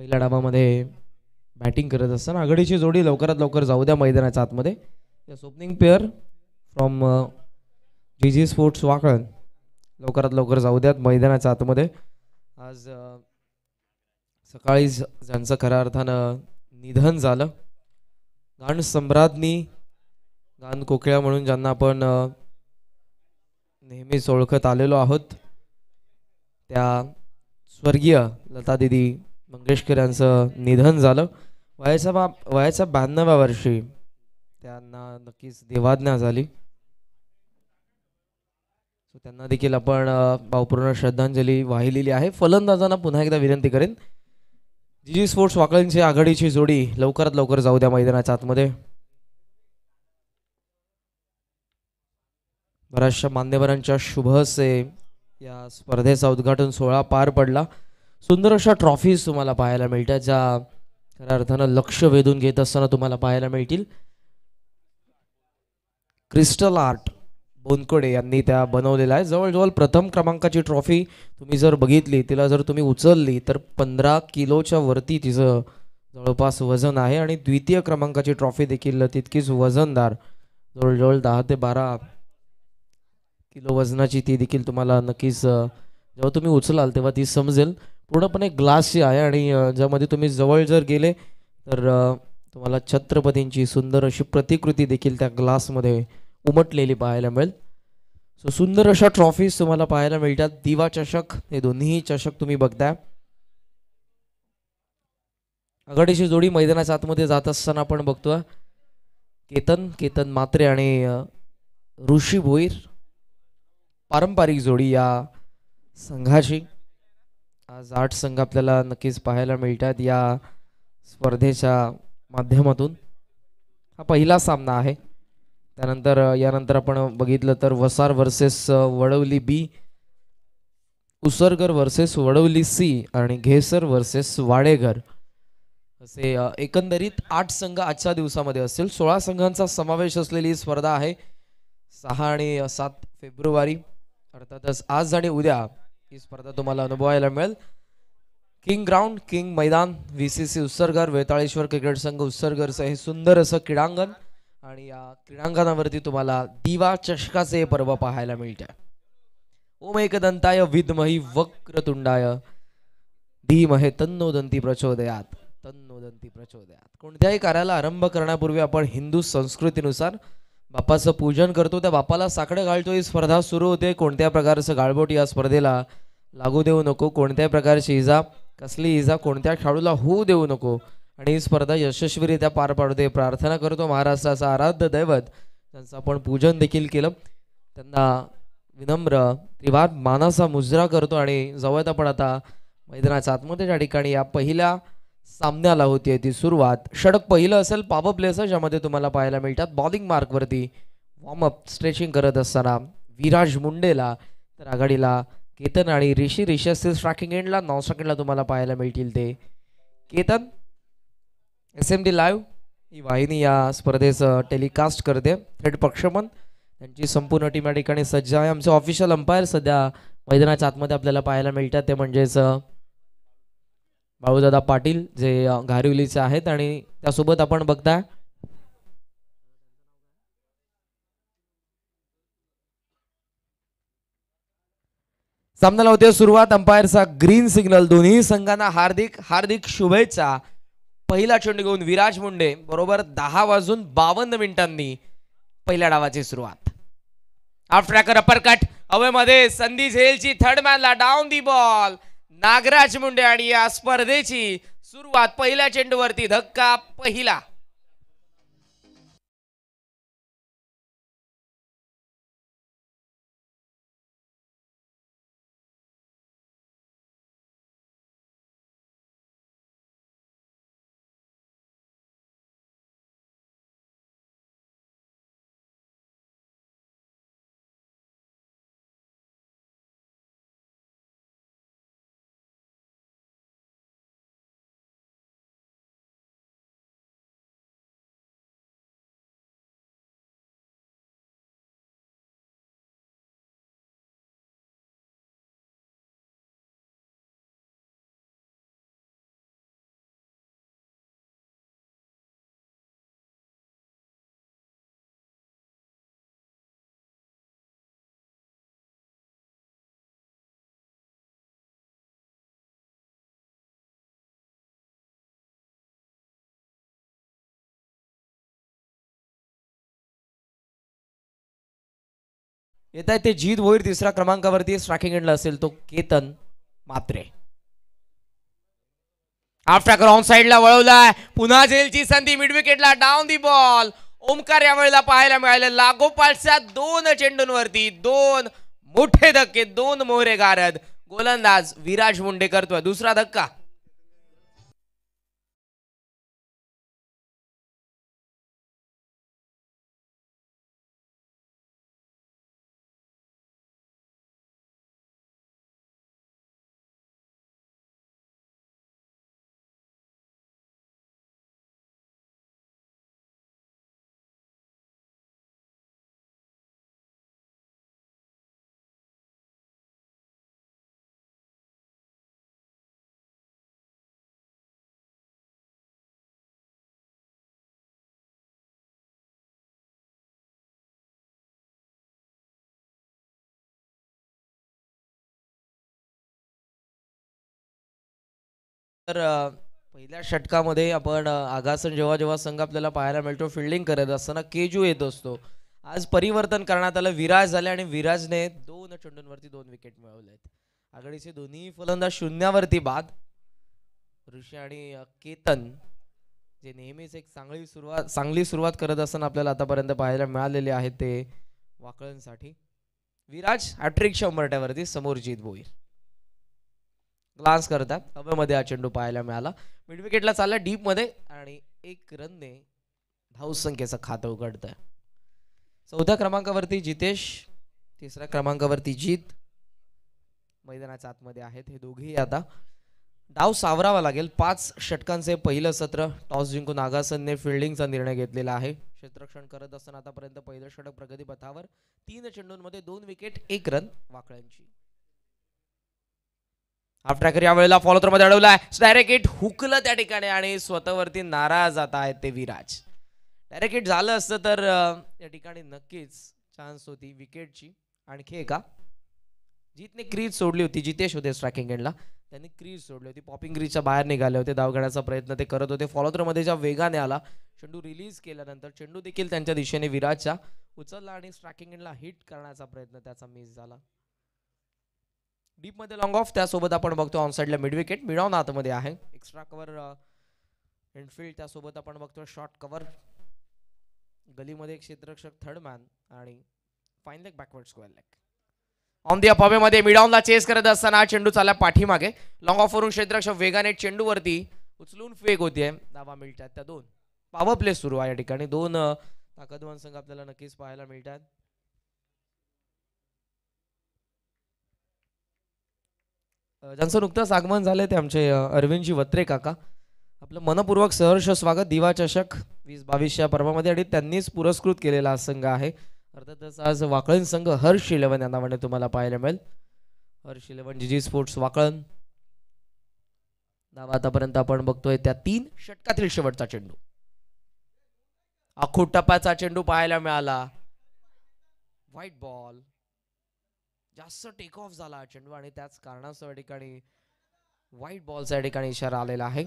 पहिल्या डाबामध्ये बॅटिंग करत असताना आघाडीची जोडी लवकरात लवकर जाऊ द्या मैदानाच्या आतमध्ये या opening pair from G G Sports Wakalan लवकरात लवकर जाऊ द्यात मैदानाच्या आतमध्ये आज uh, सकाळीच ज्यांचं खऱ्या अर्थानं निधन झालं गाण सम्राज्ञी गान कोकिळ्या म्हणून ज्यांना आपण uh, नेहमीच ओळखत आलेलो आहोत त्या स्वर्गीय लता दिदी मंगेशकर यांचं निधन झालं वयाच्या बा वयाच्या ब्याण्णव्या वर्षी त्यांना नक्कीच देवाज्ञा झाली सो त्यांना देखील आपण भावपूर्ण श्रद्धांजली वाहिलेली आहे फलंदाजांना पुन्हा एकदा विनंती करेन जी जी स्पोर्ट्स वाकळींची आघाडीची जोडी लवकरात लवकर जाऊ द्या मैदानाच्या आतमध्ये बऱ्याचशा मान्यवरांच्या शुभसे या स्पर्धेचा उद्घाटन सोहळा पार पडला सुंदर अशा ट्रॉफीज तुम्हाला पाहायला मिळतात ज्या खऱ्या अर्थानं लक्ष वेधून घेत असताना तुम्हाला पाहायला मिळतील क्रिस्टल आर्ट बोनकोडे यांनी त्या बनवलेल्या आहे जवळजवळ प्रथम क्रमांकाची ट्रॉफी तुम्ही जर बघितली तिला जर तुम्ही उचलली तर पंधरा किलोच्या वरती तिचं जवळपास वजन आहे आणि द्वितीय क्रमांकाची ट्रॉफी देखील तितकीच वजनदार जवळजवळ दहा ते बारा किलो वजनाची ती देखील तुम्हाला नक्कीच जेव्हा तुम्ही उचलाल तेव्हा ती समजेल पूर्णपणे ग्लास आहे आणि ज्यामध्ये तुम्ही जवळ जर गेले तर तुम्हाला छत्रपतींची सुंदर अशी प्रतिकृती देखील त्या ग्लासमध्ये उमटलेली पाहायला मिळेल सो सुंदर अशा ट्रॉफीज तुम्हाला पाहायला मिळतात दिवा चषक हे दोन्हीही चषक तुम्ही बघताय आघाडीची जोडी मैदानाच्या आतमध्ये जात असताना आपण बघतोय केतन केतन मात्रे आणि ऋषी भोईर पारंपरिक जोडी या संघाची आज आठ संघ आपल्याला नक्कीच पाहायला मिळतात या स्पर्धेच्या माध्यमातून हा पहिला सामना आहे त्यानंतर यानंतर आपण बघितलं तर Vasar versus Vadavali B Usargar versus Vadavali C आणि घेसर वर्सेस वाडेघर असे एकंदरीत आठ संघ आजच्या दिवसामध्ये असतील सोळा संघांचा समावेश असलेली स्पर्धा आहे सहा आणि सात फेब्रुवारी अर्थातच आज आणि उद्या ही स्पर्धा तुम्हाला अनुभवायला मिळेल किंग ग्राउंड किंग मैदान V C C Utsargar Vetaleshwar cricket संघ उत्सर्गरचं हे सुंदर असं क्रीडांगण आणि या क्रीडांगणावरती तुम्हाला दिवा चषकाचे हे पर्व पाहायला मिळते ओम एकदंताय विद्मही वक्रतुंडाय धीमहे तन्नो दंती प्रचोदयात तन्नोदंती प्रचोदयात कोणत्याही कार्याला आरंभ करण्यापूर्वी आपण हिंदू संस्कृतीनुसार बापाचं पूजन करतो त्या बापाला साकडं घालतो ही स्पर्धा सुरू होते कोणत्या प्रकारचं गाळबोट या स्पर्धेला लागू देऊ नको कोणत्या प्रकारची इजा कसली इजा कोणत्या खेळाडूला होऊ देऊ नको आणि ही स्पर्धा यशस्वीरित्या पार पाडते प्रार्थना करतो महाराष्ट्राचं आराध्य दैवत त्यांचं आपण पूजन देखील केलं त्यांना विनम्र त्रिवार मानाचा मुजरा करतो आणि जवळत आपण आता मैदानाच्या आतमध्ये ठिकाणी या पहिल्या सामन्याला होती ती सुरुवात षडक पहिलं असेल प्ले प्लेस ज्यामध्ये तुम्हाला पाहायला मिळतात बॉलिंग मार्कवरती वॉर्मअप स्ट्रेचिंग करत असताना विराज मुंडेला तर आघाडीला केतन आणि रिशी ऋषी असतील स्ट्राकिंग एंडला नॉन स्ट्राकिंगला तुम्हाला पाहायला मिळतील ते Ketan S M D live ही वाहिनी या स्पर्धेचं टेलिकास्ट करते थेट पक्षमन त्यांची संपूर्ण टीम या ठिकाणी सज्ज आहे आमचे ऑफिशियल अंपायर सध्या मैदानाच्या आतमध्ये आपल्याला पाहायला मिळतात ते म्हणजेच बाळूदादा पाटील जे घारिवलीचे आहेत आणि त्यासोबत आपण बघता सामन्याला होते सुरुवात अंपायरचा ग्रीन सिग्नल दोन्ही संघांना हार्दिक हार्दिक शुभेच्छा पहिला चेंडू घेऊन विराज मुंडे बरोबर दहा वाजून बावन्न मिनिटांनी पहिल्या डावाची सुरुवात आफ्टर अपर कट मध्ये संधी झेलची थर्ड मॅनला down the ball Nagraj Munde आणि या स्पर्धेची सुरुवात पहिल्या चेंडूवरती धक्का पहिला येत आहे ते जीत होईल तिसऱ्या क्रमांकावरती स्ट्रॅकिंग एंडला असेल तो केतन मात्रे आफ्टर ऑन साइडला वळवलाय पुन्हा झेलची संधी मिड विकेटला डाऊन दी बॉल ओमकार यावेळेला पाहायला मिळाले लागोपालच्या दोन चेंडूंवरती दोन मोठे धक्के दोन मोहरे गारद गोलंदाज विराज मुंडे करतोय दुसरा धक्का तर पहिल्या षटकामध्ये आपण आगासन जेव्हा जेव्हा संघ आपल्याला पाहायला मिळतो फिल्डिंग करत असताना केजू येत असतो आज परिवर्तन करण्यात आलं विराज झाले आणि विराजने दोन चेंडूंवरती दोन विकेट मिळवले आहेत आघाडीचे दोन्ही फलंदाज शून्यावरती बाद ऋषी आणि केतन जे नेहमीच एक चांगली सुरुवात चांगली सुरुवात करत असताना आपल्याला आतापर्यंत पाहायला मिळालेले आहे ते वाकळांसाठी विराज हॅट्रिक शंभरट्यावरती समोर जीत बोईल ग्लान्स करतात हवेमध्ये हा चेंडू पाहायला मिळाला मिडविकेटला चालला डीपमध्ये आणि एक रनने धाऊ संख्येचं खातं उघडतं आहे चौथ्या क्रमांकावरती जितेश तिसऱ्या क्रमांकावरती जीत मैदानाच्या आतमध्ये आहेत हे दोघेही आता डाव सावरावा लागेल पाच षटकांचे पहिलं सत्र टॉस जिंकून आगासनने फिल्डिंगचा निर्णय घेतलेला आहे क्षेत्रक्षण करत असताना आतापर्यंत पहिलं षटक प्रगतीपथावर तीन चेंडूंमध्ये दोन विकेट एक रन वाकळ्यांची हाफ ट्रॅकर यावेळेला फॉलो थ्रो मध्ये अडवला डायरेक्ट हिट हुकलं त्या ठिकाणी आणि स्वतःवरती नाराज आता आहेत ते विराज डायरेक्ट हिट झालं असतं तर त्या ठिकाणी नक्कीच चान्स होती विकेटची आणखी एका जितने क्रीज सोडली होती जितेश होते स्ट्रॅकिंग एंडला त्यांनी क्रीज सोडली होती पॉपिंग क्रीजच्या बाहेर निघाले होते धाव घेण्याचा प्रयत्न ते करत होते फॉलो मध्ये ज्या वेगाने आला चेंडू रिलीज केल्यानंतर चेंडू देखील त्यांच्या दिशेने विराजच्या उचलला आणि स्ट्रॅकिंग एंडला हिट करण्याचा प्रयत्न त्याचा मिस झाला डीप मध्ये लॉंग ऑफ त्यासोबत आपण बघतो ऑन साईडला मिड विकेट मिळवून आतमध्ये आहे एक्स्ट्रा कवर इनफिल्ड त्यासोबत आपण बघतो शॉर्ट कवर गलीमध्ये एक क्षेत्ररक्षक थर्ड मॅन आणि fine leg backward square leg on the mid ऑनला चेस करत असताना चेंडू चालला पाठीमागे लॉंग वरून क्षेत्ररक्षक वेगाने चेंडूवरती उचलून फेक होते दावा मिळतात त्या दोन पावर प्ले सुरू आहे या ठिकाणी दोन ताकदवान संघ आपल्याला नक्कीच पाहायला मिळतात ज्यांचं नुकतंच आगमन झालं ते आमचे अरविंदजी वत्रे काका आपलं मनपूर्वक सहर्ष स्वागत दिवा चषक वीस बावीसच्या पर्वामध्ये आणि त्यांनीच पुरस्कृत केलेला संघ आहे अर्थातच आज वाकळण संघ हर्ष इलेवन या नावाने तुम्हाला पाहायला मिळेल Harsh eleven G G Sports Wakalan नाव आतापर्यंत आपण बघतोय त्या तीन षटकातील शेवटचा चेंडू आखो टप्प्याचा चेंडू पाहायला मिळाला व्हाईट बॉल जास्त टेक ऑफ झाला चेंडू आणि त्याच कारणास्तव या ठिकाणी व्हाईट बॉलचा या ठिकाणी इशारा आलेला आहे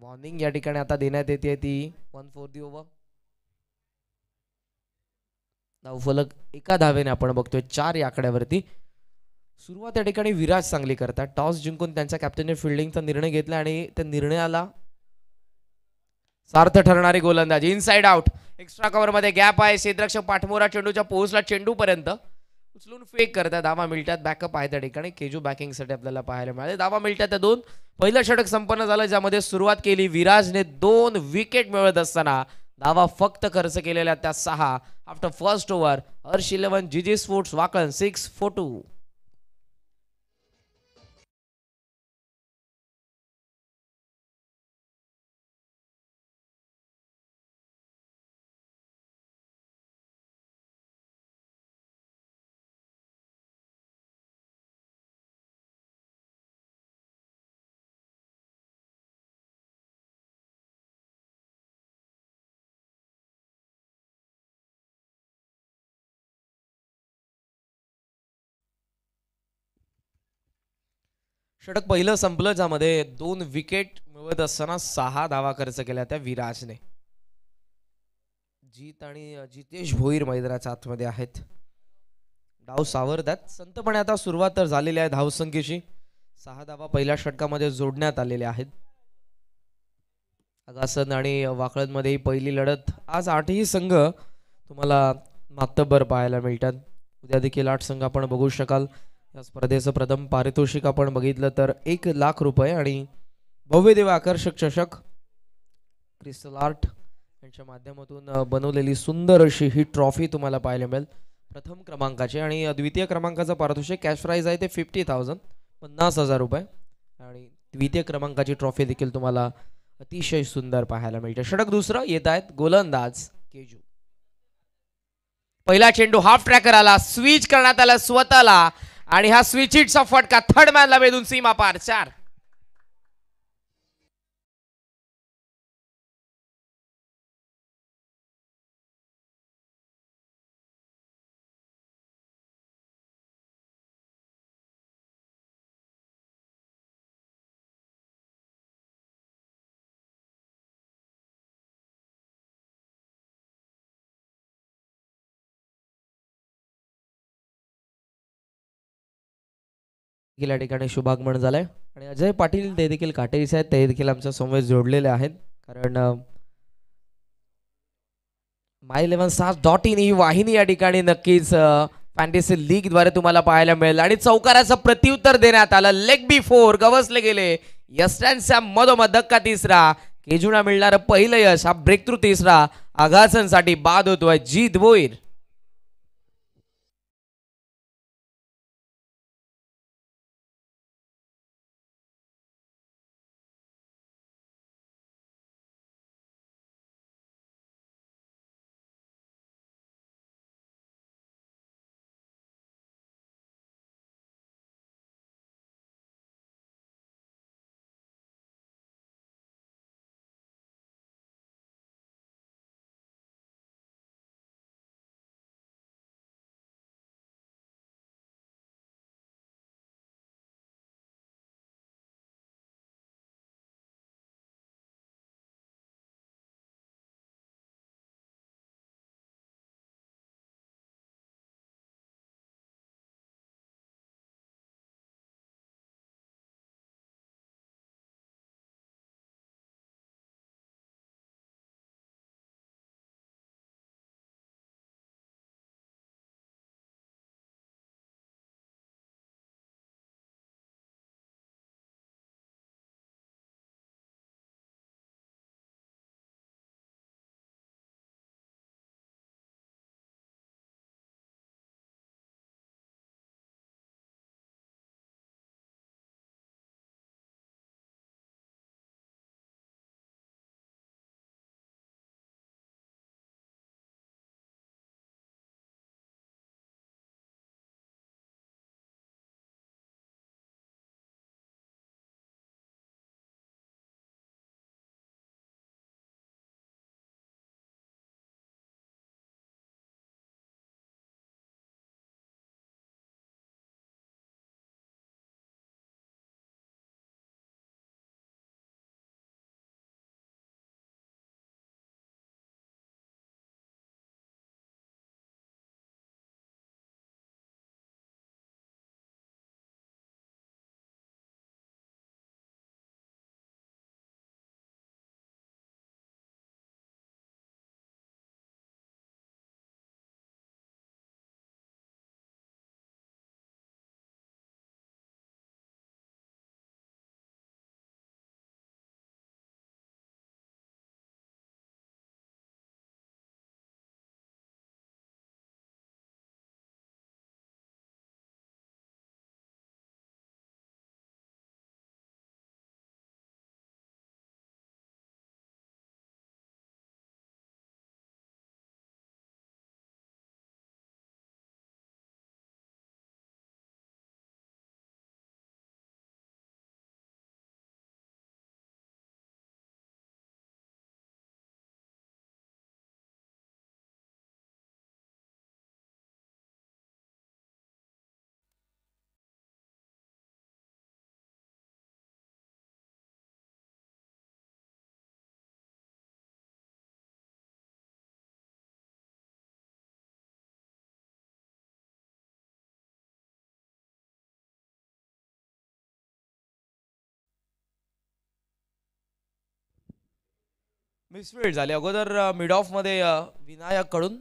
वॉर्निंग या ठिकाणी आता देण्यात येते ती वन फोर दी ओव्हर धावफलक एका धावेने आपण बघतोय चार या आकड्यावरती सुरुवात या ठिकाणी विराज चांगली करतात टॉस जिंकून त्यांच्या कॅप्टनने फिल्डिंगचा निर्णय घेतला आणि त्या निर्णयाला सार्थ ठरणारी गोलंदाजी इनसाइड आउट एक्स्ट्रा मध्ये गॅप आहे सिद्रक्ष पाठमोरा चेंडूच्या पोहोचला पर्यंत उचलून फेक करतात दावा मिळतात बॅकअप आहे त्या ठिकाणी केजू बॅकिंगसाठी आपल्याला पाहायला मिळाले दावा मिळतात त्या दोन पहिलं षटक संपन्न झालं ज्यामध्ये सुरुवात केली विराजने दोन विकेट मिळवत असताना दावा फक्त खर्च केलेल्या त्या सहा after first over Harsh eleven G G Sports Wakalan six four two षटक पहिलं संपलं ज्यामध्ये दोन विकेट मिळवत असताना सहा धावा खर्च केल्या त्या विराजने जीत आणि जितेश भोईर मैदानाच्या आतमध्ये आहेत डाव सावरतात संतपणे आता सुरुवात तर झालेली आहे धावसंख्येची सहा धावा पहिल्या षटकामध्ये जोडण्यात आलेल्या आहेत आगासन आणि ही पहिली लढत आज आठही संघ तुम्हाला मातब्बर पाहायला मिळतात उद्या देखील आठ संघ आपण बघू शकाल या स्पर्धेचं प्रथम पारितोषिक आपण बघितलं तर एक लाख रुपये आणि भव्य देव आकर्षक चषक क्रिस्टल आर्ट यांच्या माध्यमातून बनवलेली सुंदर अशी ही ट्रॉफी तुम्हाला पाहायला मिळेल प्रथम क्रमांकाची आणि द्वितीय क्रमांकाचं पारितोषिक कॅश प्राईज आहे ते फिफ्टी थाउजंड पन्नास हजार रुपये आणि द्वितीय क्रमांकाची ट्रॉफी देखील तुम्हाला अतिशय सुंदर पाहायला मिळते षटक दुसरं येत आहेत गोलंदाज केजू पहिला चेंडू हाफ ट्रॅकर आला स्विच करण्यात आला स्वतःला आणि हा स्विच इटचा फटका थर्ड मॅनला वेधून सीमा पार चार देखील या शुभागमन झालं आणि अजय पाटील ते देखील काटेरीस आहेत ते देखील आमच्या समवेत जोडलेले आहेत कारण My Eleven Stars dot in ही वाहिनी या ठिकाणी नक्कीच फॅन्टेसी द्वारे तुम्हाला पाहायला मिळेल आणि चौकाराचं प्रत्युत्तर देण्यात आलं लेग बी फोर गवसले गेले यस्टॅनच्या मधोमध धक्का तिसरा केजुना मिळणारं पहिलं यश हा ब्रेक थ्रू तिसरा आघासांसाठी बाद होतोय जीत बोईर मिसफिल्ड झाले अगोदर मिड ऑफमध्ये विनायककडून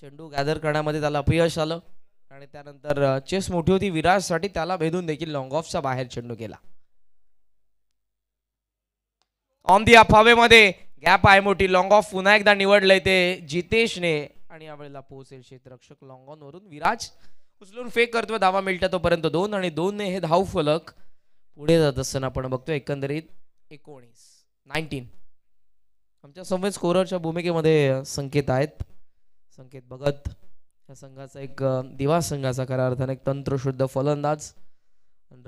चेंडू गॅदर करण्यामध्ये त्याला अपयश आलं आणि त्यानंतर चेस मोठी होती विराजसाठी त्याला भेदून देखील लॉंग ऑफचा बाहेर चेंडू गेला ऑन दी अफावेमध्ये गॅप आहे मोठी लॉंग ऑफ पुन्हा एकदा निवडलंय ते जितेशने आणि यावेळेला पोहोचेल क्षेत्ररक्षक लॉंग ऑन वरून विराज उचलून फेक करतोय धावा मिळतात तोपर्यंत दोन आणि दोन ने हे धाव फलक पुढे जात असताना आपण बघतो एकंदरीत एकोणीस नाईन्टीन आमच्या समोर स्कोरच्या भूमिकेमध्ये संकेत आहेत संकेत भगत या संघाचा एक दिवा संघाचा खऱ्या अर्थाने एक तंत्रशुद्ध फलंदाज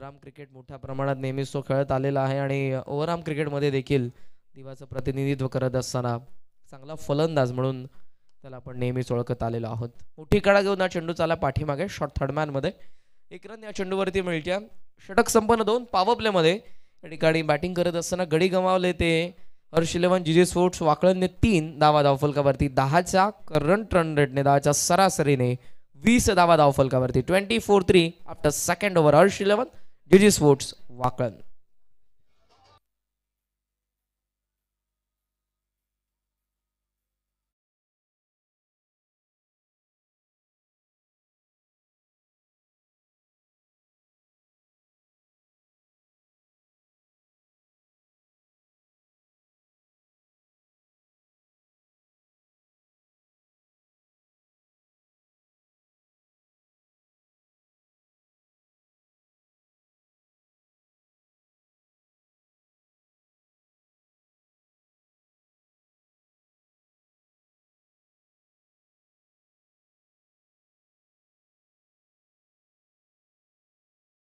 राम क्रिकेट मोठ्या प्रमाणात नेहमीच तो खेळत आलेला आहे आणि ओव्हरआर्म क्रिकेटमध्ये देखील दिवाचं प्रतिनिधित्व करत असताना चांगला फलंदाज म्हणून त्याला आपण नेहमीच ओळखत आलेलो आहोत मोठी कडा घेऊन हा चेंडू चाला पाठीमागे शॉर्ट थर्डमॅनमध्ये एक रन या चेंडूवरती मिळत्या षटक संपन्न दोन पावर प्लेमध्ये या ठिकाणी बॅटिंग करत असताना गडी गमावले ते Harsh eleven G J sports वाकळनने तीन दावा धावफलकावरती दहाच्या करंट रन रेटने दहाच्या सरासरीने वीस धावा धावफलकावरती twenty four three after second over Harsh eleven G J Sports वाकळन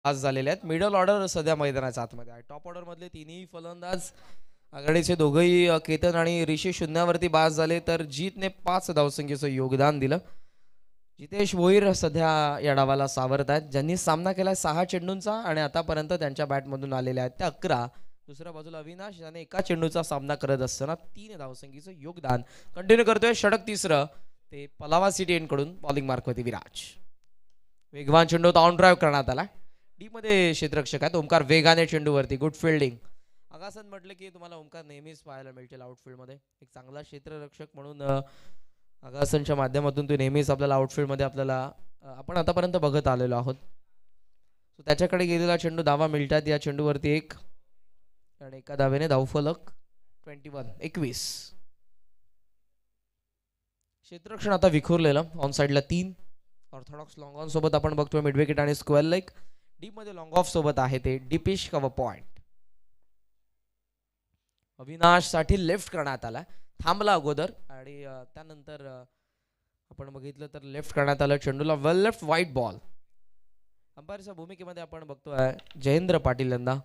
आज झालेले आहेत मिडल ऑर्डर सध्या मैदानाच्या आतमध्ये आहे टॉप ऑर्डरमधले तिन्ही फलंदाज आघाडीचे दोघंही केतन आणि ऋषी शून्यावरती बाद झाले तर जीतने पाच धावसंख्येचं योगदान दिलं जितेश भोईर सध्या या डावाला सावरत आहेत ज्यांनी सामना केला सहा चेंडूंचा आणि आतापर्यंत त्यांच्या बॅटमधून आलेल्या आहेत त्या अकरा दुसऱ्या बाजूला अविनाश ज्याने एका चेंडूचा सामना करत असताना तीन धावसंख्येचं योगदान कंटिन्यू करतोय षडक तिसरं ते पलावा सिटी एंडकडून बॉलिंग होती विराज वेगवान चेंडू ऑन ड्राईव्ह करण्यात आला डीमध्ये क्षेत्रक्षक आहेत ओमकार वेगाने चेंडूवरती गुड फिल्डिंग आगासन म्हटलं की तुम्हाला ओमकार नेहमीच पाहायला मिळतील आउटफील्डमध्ये एक चांगला क्षेत्ररक्षक म्हणून आगासनच्या माध्यमातून तू नेहमीच आपल्याला आउटफील्डमध्ये आपल्याला आपण आतापर्यंत बघत आलेलो आहोत सो त्याच्याकडे गेलेला चेंडू दावा मिळतात या चेंडूवरती एक आणि एका दावेने धावफलक ट्वेंटी वन एकवीस क्षेत्ररक्षण आता विखुरलेलं ऑन साईडला तीन ऑर्थोडॉक्स लॉंग ऑन सोबत आपण बघतोय मिडविकेट आणि स्क्वेअर लेग डी मध्ये लॉंग ऑफ सोबत आहे ते डिपिश पॉइंट अविनाश साठी लेफ्ट करण्यात आला थांबला अगोदर आणि त्यानंतर आपण बघितलं तर लेफ्ट करण्यात आलं चेंडूला वेल लेफ्ट वाईट बॉल अंपायरच्या भूमिकेमध्ये आपण बघतोय जयेंद्र पाटील यांना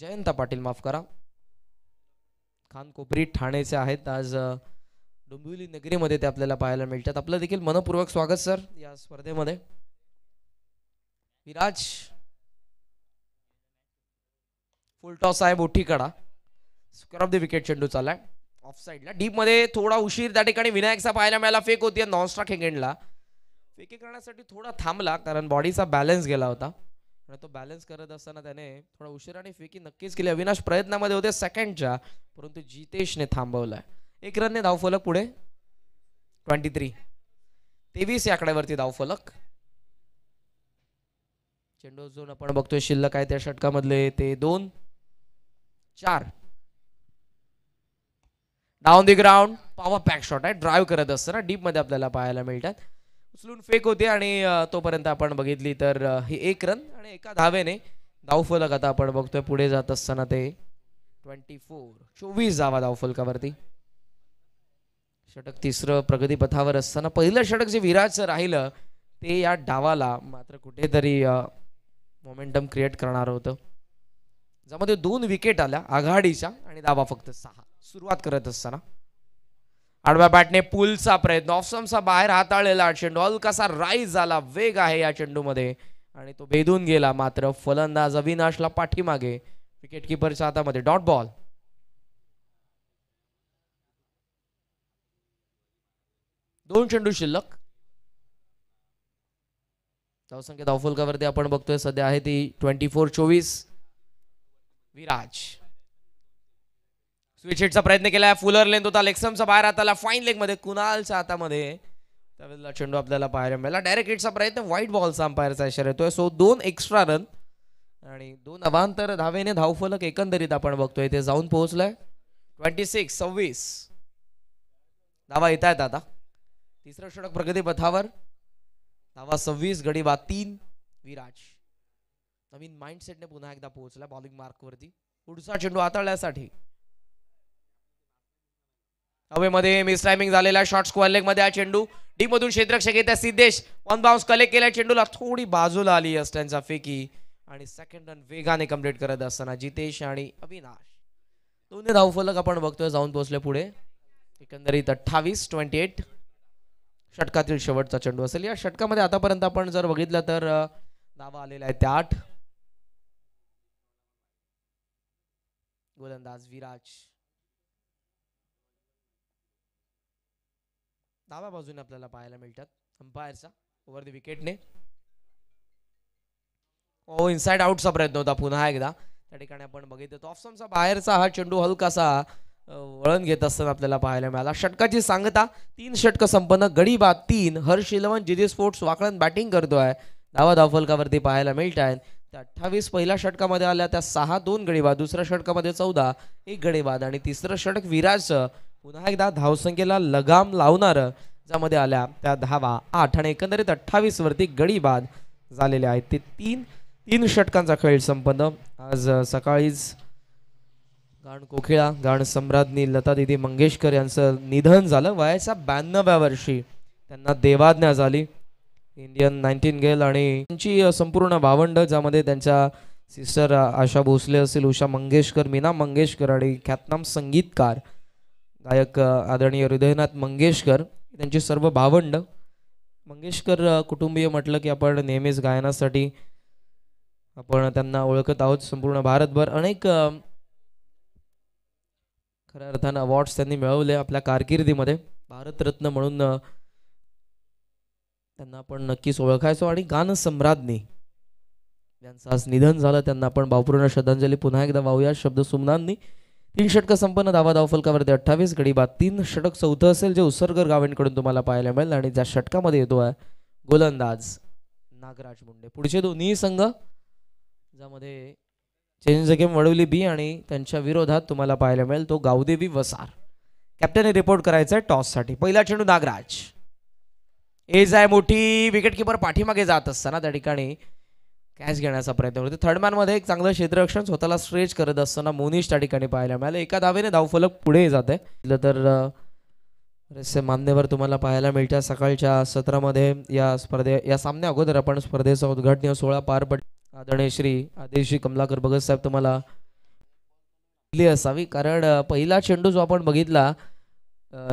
जयंत पाटील माफ करा खान कोपरी ठाणेचे आहेत आज डोंबिवली नगरीमध्ये ते आपल्याला पाहायला मिळतात आपलं देखील मनपूर्वक स्वागत सर या स्पर्धेमध्ये विराज फुल टॉस आहे मोठी कडा स्क्वेअर ऑफ द विकेट चेंडू चाललाय ऑफ साईडला डीप मध्ये थोडा उशीर त्या ठिकाणी विनायकचा पाहायला मिळाला फेक होती नॉन स्ट्राक फेके करण्यासाठी थोडा थांबला कारण बॉडीचा बॅलन्स गेला होता तो बॅलन्स करत असताना त्याने थोडा उशीर आणि फेकी नक्कीच केली अविनाश प्रयत्नामध्ये होते सेकंडच्या परंतु जितेशने थांबवलाय एक रनने फलक पुढे ट्वेंटी थ्री तेवीस या आकड्यावरती फलक चेंडू झोन आपण बघतोय शिल्लक आहे त्या षटकामधले ते दोन चार down the ground power pack shot आहे ड्राईव्ह करत असताना डीप मध्ये आपल्याला पाहायला मिळतात उचलून फेक होते आणि तोपर्यंत आपण बघितली तर ही एक रन आणि एका धावेने धाव फलक आता आपण बघतोय पुढे जात असताना ते ट्वेंटी फोर चोवीस धावा धाव फलकावरती षटक तिसरं प्रगतीपथावर असताना पहिलं षटक जे विराज राहिलं ते या डावाला मात्र कुठेतरी मोमेंटम क्रिएट करणार होतं ज्यामध्ये दोन विकेट आल्या आघाडीच्या आणि दाबा फक्त सहा सुरुवात करत असताना आडव्या बॅटने पुलचा प्रयत्न ऑफसमचा बाहेर हाताळलेला चेंडू कसा राईज झाला वेग आहे या चेंडूमध्ये आणि तो भेदून गेला मात्र फलंदाज अविनाशला पाठीमागे विकेट किपरच्या हातामध्ये डॉट बॉल दोन चेंडू शिल्लक धावसंख्या वरती आपण बघतोय सध्या आहे ती ट्वेंटी फोर चोवीस विराज स्वीटशेटचा प्रयत्न केला फुलर लेंथ होता लेक्समचा बाहेर आता फाईन लेगमध्ये कुणालच्या हातामध्ये त्यावेळेला चेंडू आपल्याला पाहायला मिळाला डायरेक्ट हिटचा प्रयत्न व्हाईट बॉलचा अंपायरचा इशारा येतोय सो दोन एक्स्ट्रा रन आणि दोन अवांतर धावेने धावफलक एकंदरीत आपण बघतोय ते जाऊन पोहोचलाय ट्वेंटी सिक्स सव्वीस धावा येत आहेत आता तिसरं षटक प्रगतीपथावर धावा सव्वीस गडी तीन विराज नवीन माइंडसेटने पुन्हा एकदा पोहोचला बॉलिंग मार्कवरती पुढचा चेंडू हाताळण्यासाठी हवेमध्ये मिस टाइमिंग झालेला शॉर्ट स्क्वेअर लेग मध्ये हा चेंडू डी मधून क्षेत्रक्षक येत्या सिद्धेश वन बाउन्स कलेक्ट केल्या चेंडूला थोडी बाजूला आली असताना फेकी आणि सेकंड रन वेगाने कम्प्लीट करत असताना जितेश आणि अविनाश दोन्ही धावफलक आपण बघतोय जाऊन पोहोचले पुढे एकंदरीत अठ्ठावीस ट्वेंटी एट षटकातील शेवटचा चेंडू असेल या षटकामध्ये आतापर्यंत आपण जर बघितलं तर दावा आलेला आहे त्या आठ गोलंदाज विराज दावा बाजूने आपल्याला पाहायला मिळतात अंपायरचा ओव्हर द विकेटने ओ इनसाइड आउटचा प्रयत्न होता पुन्हा एकदा त्या ठिकाणी आपण बघितलं ऑप्सनचा बाहेरचा हा चेंडू हलकासा वळण घेत असताना आपल्याला पाहायला मिळाला षटकाची सांगता तीन षटक संपन्न गडीबाद तीन Harsh eleven Sports Wakalan batting करतो आहे धावा धावफलकावरती पाहायला मिळत आहेत त्या अठ्ठावीस पहिल्या षटकामध्ये आल्या त्या सहा दोन गडीबाद दुसऱ्या षटकामध्ये चौदा एक गडीबाद आणि तिसरं षटक विराजचं पुन्हा एकदा धावसंख्येला लगाम लावणारं ज्यामध्ये आल्या त्या धावा आठ आणि एकंदरीत अठ्ठावीसवरती वरती गडीबाद झालेल्या आहेत ते तीन तीन षटकांचा खेळ संपन्न आज सकाळीच गाण कोकिळा गाण सम्राज्ञी लता दिदी मंगेशकर यांचं निधन झालं वयाच्या ब्याण्णव्या वर्षी त्यांना देवाज्ञा झाली इंडियन नाईन्टीन गेल आणि त्यांची संपूर्ण भावंड ज्यामध्ये त्यांच्या सिस्टर आशा भोसले असेल उषा मंगेशकर मीना मंगेशकर आणि ख्यातनाम संगीतकार गायक आदरणीय हृदयनाथ मंगेशकर त्यांची सर्व भावंड मंगेशकर कुटुंबीय म्हटलं की आपण नेहमीच गायनासाठी आपण त्यांना ओळखत आहोत संपूर्ण भारतभर अनेक खऱ्या अर्थानं अवॉर्ड्स त्यांनी मिळवले आपल्या कारकिर्दीमध्ये भारतरत्न म्हणून त्यांना आपण नक्कीच ओळखायचो आणि गानसम्राज्ञी यांचं आज निधन झालं त्यांना आपण भावपूर्ण श्रद्धांजली पुन्हा एकदा वाहूया शब्द सुमनांनी तीन षटक संपन्न दावा फलकावरती अठ्ठावीस गडी बाद तीन षटक चौथं असेल जे उसरगर गावांकडून तुम्हाला पाहायला मिळेल आणि ज्या षटकामध्ये येतो आहे गोलंदाज नागराज मुंडे पुढचे दोन्ही संघ ज्यामध्ये change the game Vadavali B आणि त्यांच्या विरोधात तुम्हाला पाहायला मिळेल तो गावदेवी वसार कॅप्टनने रिपोर्ट करायचा आहे टॉससाठी पहिला चेंडू नागराज एज आहे मोठी विकेटकीपर पाठीमागे जात असताना त्या ठिकाणी कॅच घेण्याचा प्रयत्न करतो थर्ड मध्ये एक चांगलं क्षेत्ररक्षण स्वतःला स्ट्रेच करत असताना मोनिश त्या ठिकाणी पाहायला मिळालं एका दावेने धावफलक पुढे जात आहे तर बरेचसे मान्यवर तुम्हाला पाहायला मिळतात सकाळच्या सत्रामध्ये या स्पर्धे या सामन्या अगोदर आपण स्पर्धेचा उद्घाटन सोहळा पार पड आदरणीय श्री आदेशी कमलाकर भगत साहेब तुम्हाला दिली असावी कारण पहिला चेंडू जो आपण बघितला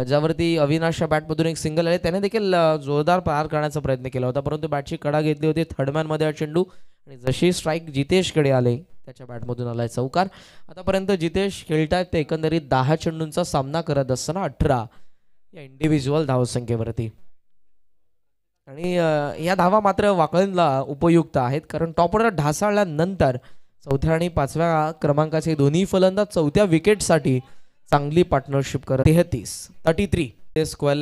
ज्यावरती अविनाशच्या बॅटमधून एक सिंगल आले त्याने देखील जोरदार पार करण्याचा प्रयत्न केला होता परंतु बॅटची कडा घेतली होती थर्डमॅनमध्ये हा चेंडू आणि जशी स्ट्राईक जितेशकडे आले त्याच्या बॅटमधून आलाय चौकार आतापर्यंत जितेश खेळतायत ते एकंदरीत दहा चेंडूंचा सामना करत असताना अठरा या इंडिव्हिज्युअल धावसंख्येवरती आणि या धावा मात्र वाकळणला उपयुक्त आहेत कारण टॉप ऑर्डर ढासाळल्यानंतर चौथ्या आणि पाचव्या क्रमांकाचे दोन्ही फलंदाज चौथ्या विकेटसाठी चांगली पार्टनरशिप करत तेहतीस थर्टी थ्री ते स्क्वेअर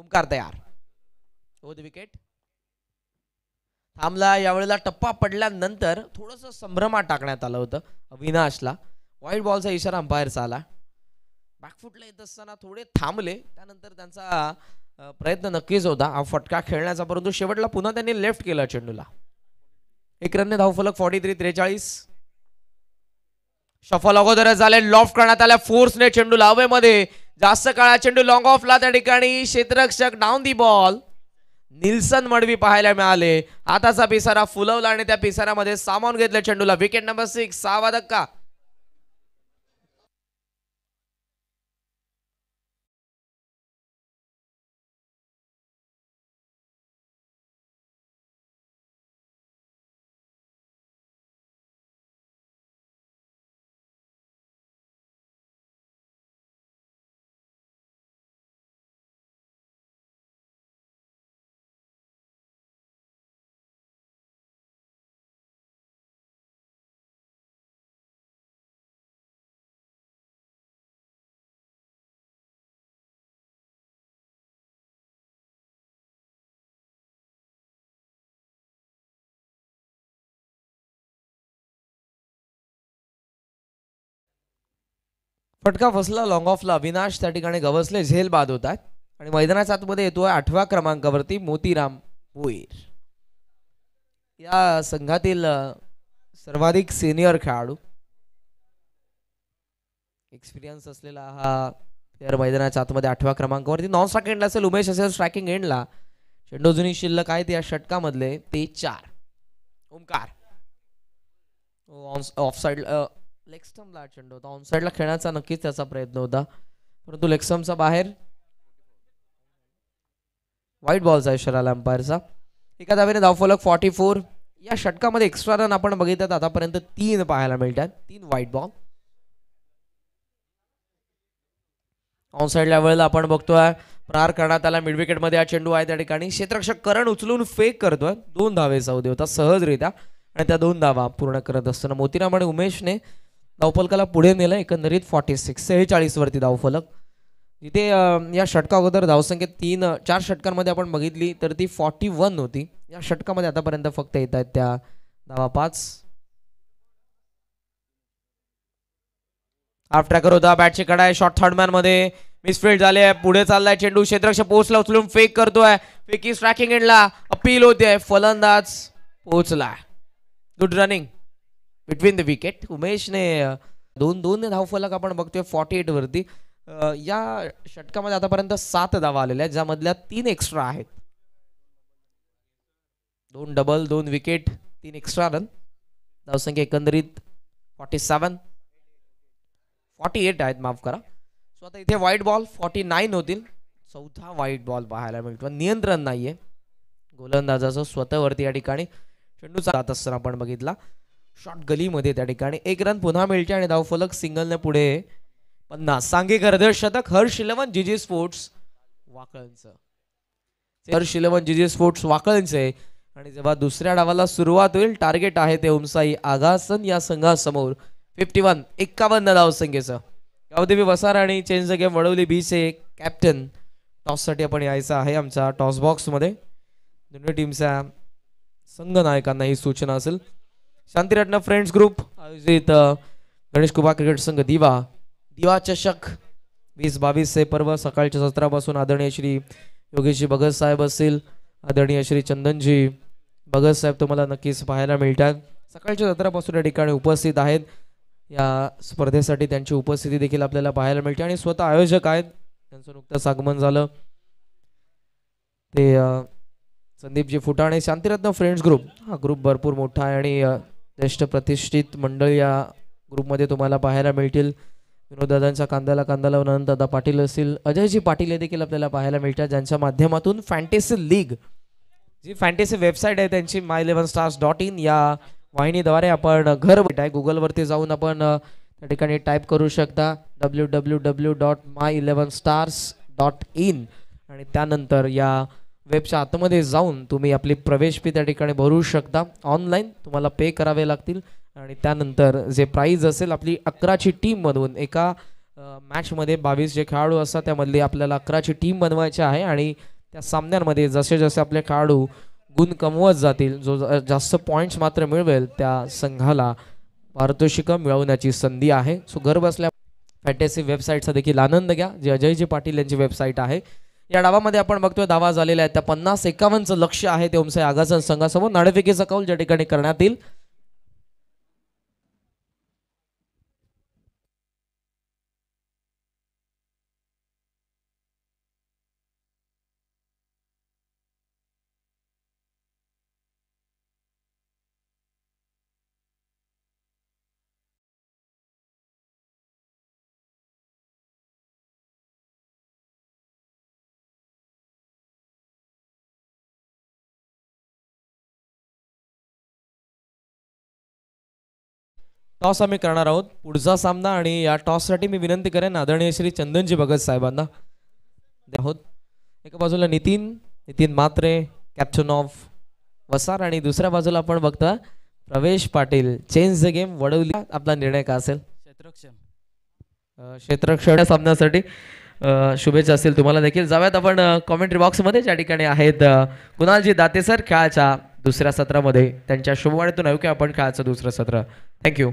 ओमकार तयार हो द विकेट थांबला यावेळेला टप्पा पडल्यानंतर थोडस संभ्रमात टाकण्यात आलं होतं अविनाशला व्हाईट बॉलचा इशारा अंपायरचा आला बॅकफुटला येत असताना थोडे थांबले त्यानंतर त्यांचा प्रयत्न नक्कीच होता हा फटका खेळण्याचा परंतु शेवटला पुन्हा त्यांनी लेफ्ट केला चेंडूला एक रनने धावफलक फॉर्टी थ्री त्रेचाळीस शफल अगोदरच झाले लॉफ्ट करण्यात आल्या फोर्सने चेंडू मध्ये जास्त काळा चेंडू लॉंग ऑफला त्या ठिकाणी क्षेत्ररक्षक down the ball Nilson Madavi पाहायला मिळाले आताचा पिसारा फुलवला आणि त्या पिसारामध्ये सामावून घेतलं चेंडूला विकेट नंबर सिक्स सहावा धक्का फटका फसला लॉंग ऑफला अविनाश त्या ठिकाणी गवसले झेल बाद होतात आणि मैदानाच्या आतमध्ये येतो आहे आठव्या क्रमांकावरती मोतीराम भोईर या संघातील सर्वाधिक सिनियर खेळाडू एक्सपिरियन्स असलेला हा प्लेअर मैदानाच्या आतमध्ये आठव्या क्रमांकावरती नॉन स्ट्राईक एंडला असेल उमेश असेल स्ट्रायकिंग एंडला चेंडू जुनी शिल्लक आहेत या षटकामधले ते चार ओमकार ऑफ साईड लेक्स्टमला चेंडू होता ऑनसाईडला खेळण्याचा नक्कीच त्याचा प्रयत्न होता परंतु लेक्स्टमचा बाहेर वाईट आहे इशारा अंपायरचा एका दावेने धावफलक फॉर्टी फोर या षटकामध्ये एक्स्ट्रा रन आपण बघितल्यात आतापर्यंत तीन पाहायला मिळतात तीन वाईट बॉल साइडला वेळेला आपण बघतोय प्रहार करण्यात आला मिडविकेटमध्ये हा चेंडू आहे त्या ठिकाणी क्षेत्ररक्षक करण उचलून फेक करतोय दोन धावे सौदे होता सहजरित्या आणि त्या दोन धावा पूर्ण करत असताना मोतीराम आणि उमेशने धावफलकाला पुढे नेलं एकंदरीत फॉर्टी सिक्स सेहेचाळीसवरती धावफलक तिथे या षटका अगोदर धावसंख्या तीन चार षटकांमध्ये आपण बघितली तर ती फॉर्टी वन होती या षटकामध्ये आतापर्यंत फक्त येत आहेत त्या धावा पाच हाफ ट्रॅकर होता बॅटची कडाय शॉर्ट मॅन मध्ये मिसफिल्ड झाले पुढे चाललाय चेंडू क्षेत्रक्ष पोहोचला उचलून फेक करतोय फेकी स्ट्रॅकिंग एंडला अपील होते फलंदाज पोहोचला good running between the wicket उमेशने दोन दोन फलक आपण बघतोय फॉर्टी वरती या षटकामध्ये आतापर्यंत सात धावा आलेल्या आहेत ज्यामधल्या तीन एक्स्ट्रा आहेत दोन डबल दोन विकेट तीन एक्स्ट्रा रन धावसंख्या एकंदरीत फॉर्टी सेवन फॉर्टी एट आहेत माफ करा सो आता इथे वाईट बॉल फॉर्टी नाईन होतील चौथा वाईट बॉल पाहायला मिळतो नियंत्रण नाहीये गोलंदाजाचं स्वतःवरती या ठिकाणी चेंडू जात असताना आपण बघितला शॉर्ट गलीमध्ये त्या ठिकाणी एक रन पुन्हा मिळते आणि धावफलक सिंगलने पुढे पन्नास सांगे अर्ध शतक Harsh eleven G G Sports वाकळंच Harsh eleven G G Sports आणि जेव्हा दुसऱ्या डावाला सुरुवात होईल टार्गेट आहे ते उमसाई आगासन या संघासमोर फिफ्टी वन एक्कावन्न धाव संख्येचं गावदेवी वसार आणि चेंज द गेम वडवली से कॅप्टन टॉससाठी आपण यायचं आहे आमच्या टॉस बॉक्समध्ये दोन्ही टीमच्या संघ नायकांना ही सूचना असेल शांतिरत्न फ्रेंड्स ग्रुप आयोजित गणेश कुबा क्रिकेट संघ दिवा दिवा चषक वीस बावीस से पर्व सकाळच्या सत्रापासून आदरणीय श्री योगेशजी भगत साहेब असतील आदरणीय श्री चंदनजी भगत साहेब तुम्हाला नक्कीच पाहायला मिळतात सकाळच्या सत्रापासून या ठिकाणी उपस्थित आहेत या स्पर्धेसाठी त्यांची उपस्थिती देखील आपल्याला पाहायला मिळते आणि स्वतः आयोजक आहेत त्यांचं नुकतंच आगमन झालं ते संदीपजी फुटाणे शांतिरत्न फ्रेंड्स ग्रुप हा ग्रुप भरपूर मोठा आहे आणि ज्येष्ठ प्रतिष्ठित मंडळ या ग्रुपमध्ये तुम्हाला पाहायला मिळतील विनोददादांचा कांदाला कांदा लावून दादा पाटील असतील अजयजी पाटील हे देखील आपल्याला पाहायला मिळतात ज्यांच्या माध्यमातून फॅन्टेसी लीग जी फॅन्टेसी वेबसाईट आहे त्यांची My Eleven Stars dot in या वाहिनीद्वारे आपण घर आहे गुगलवरती जाऊन आपण त्या ठिकाणी टाईप करू शकता W W W dot My Eleven Stars dot in आणि त्यानंतर या वेबच्या आतमध्ये जाऊन तुम्ही आपली प्रवेश फी त्या ठिकाणी भरू शकता ऑनलाईन तुम्हाला पे करावे लागतील आणि त्यानंतर जे प्राईज असेल आपली अकराची टीममधून एका मॅचमध्ये बावीस जे खेळाडू असतात त्यामधली आपल्याला अकराची टीम बनवायची आहे आणि त्या सामन्यांमध्ये जसे जसे आपले खेळाडू गुण कमवत जातील जो जास्त पॉईंट्स मात्र मिळवेल त्या संघाला पारितोषिक मिळवण्याची संधी आहे सो घर बसल्या फॅटेसी वेबसाईटचा देखील आनंद घ्या जी अजयजी पाटील यांची वेबसाईट आहे या डावामध्ये आपण बघतोय दावा झालेल्या आहे त्या पन्नास एकावन्नचं लक्ष आहे ते ओमसाई आघासन संघासमोर नाणेफेकीचा कौल ज्या ठिकाणी करण्यात येईल टॉस आम्ही करणार आहोत पुढचा सामना आणि या टॉससाठी मी विनंती करेन आदरणीय श्री चंदनजी भगत साहेबांना आहोत एका बाजूला नितीन नितीन मात्रे कॅप्टन ऑफ वसार आणि दुसऱ्या बाजूला आपण बघता Pravesh Patil change the game Vadavali आपला निर्णय काय असेल क्षेत्रक्षण क्षेत्रक्षण सामन्यासाठी शुभेच्छा असतील तुम्हाला देखील जाव्यात आपण कॉमेंट्री बॉक्समध्ये ज्या ठिकाणी आहेत कुणालजी दाते सर खेळाच्या दुसऱ्या सत्रामध्ये त्यांच्या शुभवाडीतून ऐकूया आपण खेळाचं दुसरं सत्र थँक्यू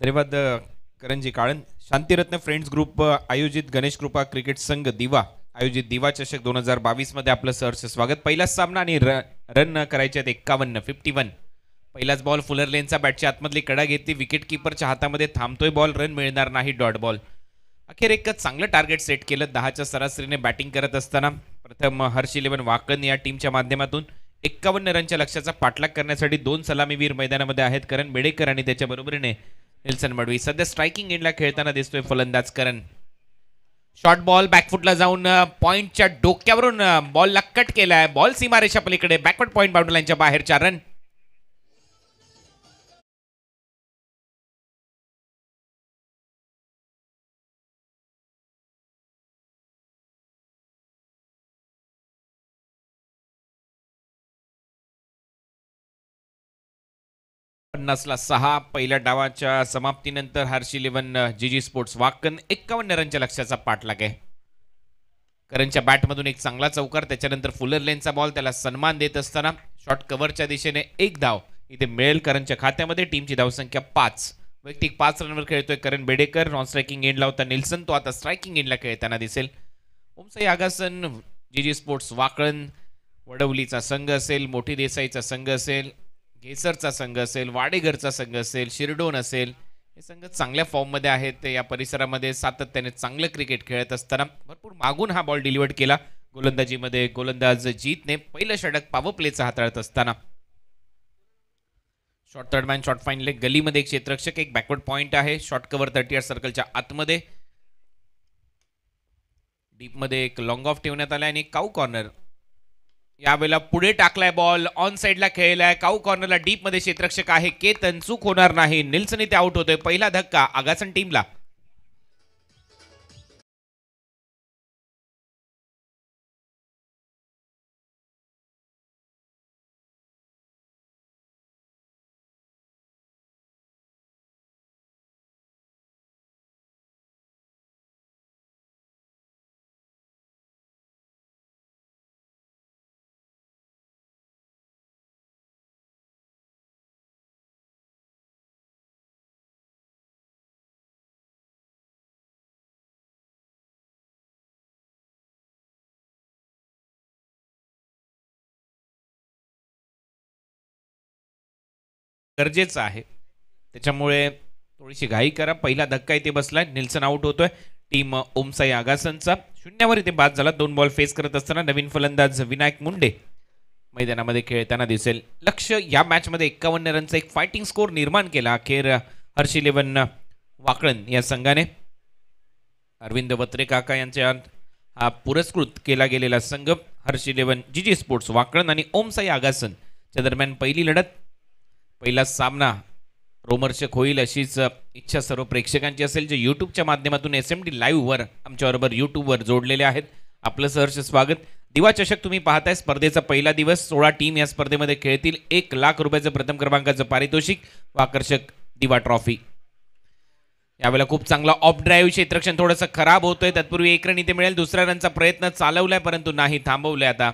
धन्यवाद करंजी काळन शांतिरत्न फ्रेंड्स ग्रुप आयोजित गणेश कृपा क्रिकेट संघ दिवा आयोजित दिवा चषक दोन हजार मध्ये आपलं सहर्ष स्वागत पहिलाच सामना आणि रन रन करायचे आहेत एक्कावन्न फिफ्टी वन पहिलाच बॉल फुलर लेनचा बॅटच्या आतमधली कडा घेतली विकेट किपरच्या हातामध्ये थांबतोय बॉल रन मिळणार नाही डॉट बॉल अखेर एक चांगलं टार्गेट सेट केलं दहाच्या सरासरीने बॅटिंग करत असताना प्रथम हर्ष इलेव्हन वाकन या टीमच्या माध्यमातून एक्कावन्न रनच्या लक्ष्याचा पाठलाग करण्यासाठी दोन सलामीवीर मैदानामध्ये आहेत करण मेडेकर आणि त्याच्या बरोबरीने विल्सन मडवी सध्या स्ट्रायकिंग एंडला खेळताना दिसतोय फलंदाज करण शॉर्ट बॉल बॅकफुटला जाऊन पॉईंटच्या डोक्यावरून बॉलला कट केलाय बॉल सीमारेषा पलीकडे बॅकवर्ड पॉईंट बाउंड्रीलाईनच्या बाहेरच्या रन पन्नासला सहा पहिल्या डावाच्या समाप्तीनंतर हर्षी इलेव्हन जी जी स्पोर्ट्स वाकन एक्कावन्न रनच्या लक्ष्याचा पाठलाग आहे करणच्या बॅटमधून एक चांगला चौकार त्याच्यानंतर फुलर लेनचा बॉल त्याला सन्मान देत असताना शॉर्ट कव्हरच्या दिशेने एक धाव इथे मिळेल करणच्या खात्यामध्ये टीमची धावसंख्या पाच वैयक्तिक पाच रनवर खेळतोय करण बेडेकर नॉन स्ट्रायकिंग एंडला होता निल्सन तो आता स्ट्रायकिंग एंडला खेळताना दिसेल ओमसाई आगासन जी जी स्पोर्ट्स वाकण वडवलीचा संघ असेल मोठी देसाईचा संघ असेल गेसरचा संघ असेल वाडेघरचा संघ असेल शिरडोन असेल हे संघ चांगल्या मध्ये आहेत ते या परिसरामध्ये सातत्याने चांगलं क्रिकेट खेळत असताना भरपूर मागून हा बॉल डिलिव्हर्ड केला गोलंदाजीमध्ये गोलंदाज जीतने पहिलं षटक पावर प्लेचा हाताळत असताना short third man short gully गलीमध्ये एक क्षेत्रक्षक एक बॅकवर्ड पॉईंट आहे शॉर्ट कव्हर थर्टी आठ सर्कलच्या आतमध्ये डीपमध्ये एक लॉंग ऑफ ठेवण्यात आला आणि काऊ कॉर्नर यावेळेला पुढे टाकलाय बॉल ऑन साईडला खेळलाय काऊ कॉर्नरला डीप मध्ये क्षेत्रक्षक आहे केतन चूक होणार नाही निल्सन इथे आउट होतोय पहिला धक्का आगासन टीमला गरजेचं आहे त्याच्यामुळे थोडीशी घाई करा पहिला धक्का इथे बसला निल्सन आउट होतोय टीम ओमसाई आगासनचा शून्यावर इथे बाद झाला दोन बॉल फेस करत असताना नवीन फलंदाज विनायक मुंडे मैदानामध्ये खेळताना दिसेल लक्ष या मॅचमध्ये एकावन्न रनचा एक फायटिंग स्कोर निर्माण केला अखेर हर्ष इलेव्हन वाकळन या संघाने अरविंद बत्रे काका यांच्या हा पुरस्कृत केला गेलेला संघ Harsh eleven G G Sports Wakalan आणि ओमसाई आगासन च्या दरम्यान पहिली लढत पहिला सामना रोमर्शक होईल अशीच इच्छा सर्व प्रेक्षकांची असेल जे यूट्यूबच्या माध्यमातून एस एम डी लाईव्हवर आमच्याबरोबर यूट्यूबवर जोडलेले आहेत आपलं सहर्ष स्वागत दिवा चषक तुम्ही पाहताय स्पर्धेचा पहिला दिवस सोळा टीम या स्पर्धेमध्ये खेळतील एक लाख रुपयाचं प्रथम क्रमांकाचं पारितोषिक व आकर्षक दिवा ट्रॉफी यावेळेला खूप चांगला ऑफ ड्राईव्ह क्षेत्रक्षण थोडंसं खराब होतोय तत्पूर्वी एक रन इथे मिळेल दुसऱ्या रनचा प्रयत्न चालवलाय परंतु नाही थांबवलाय आता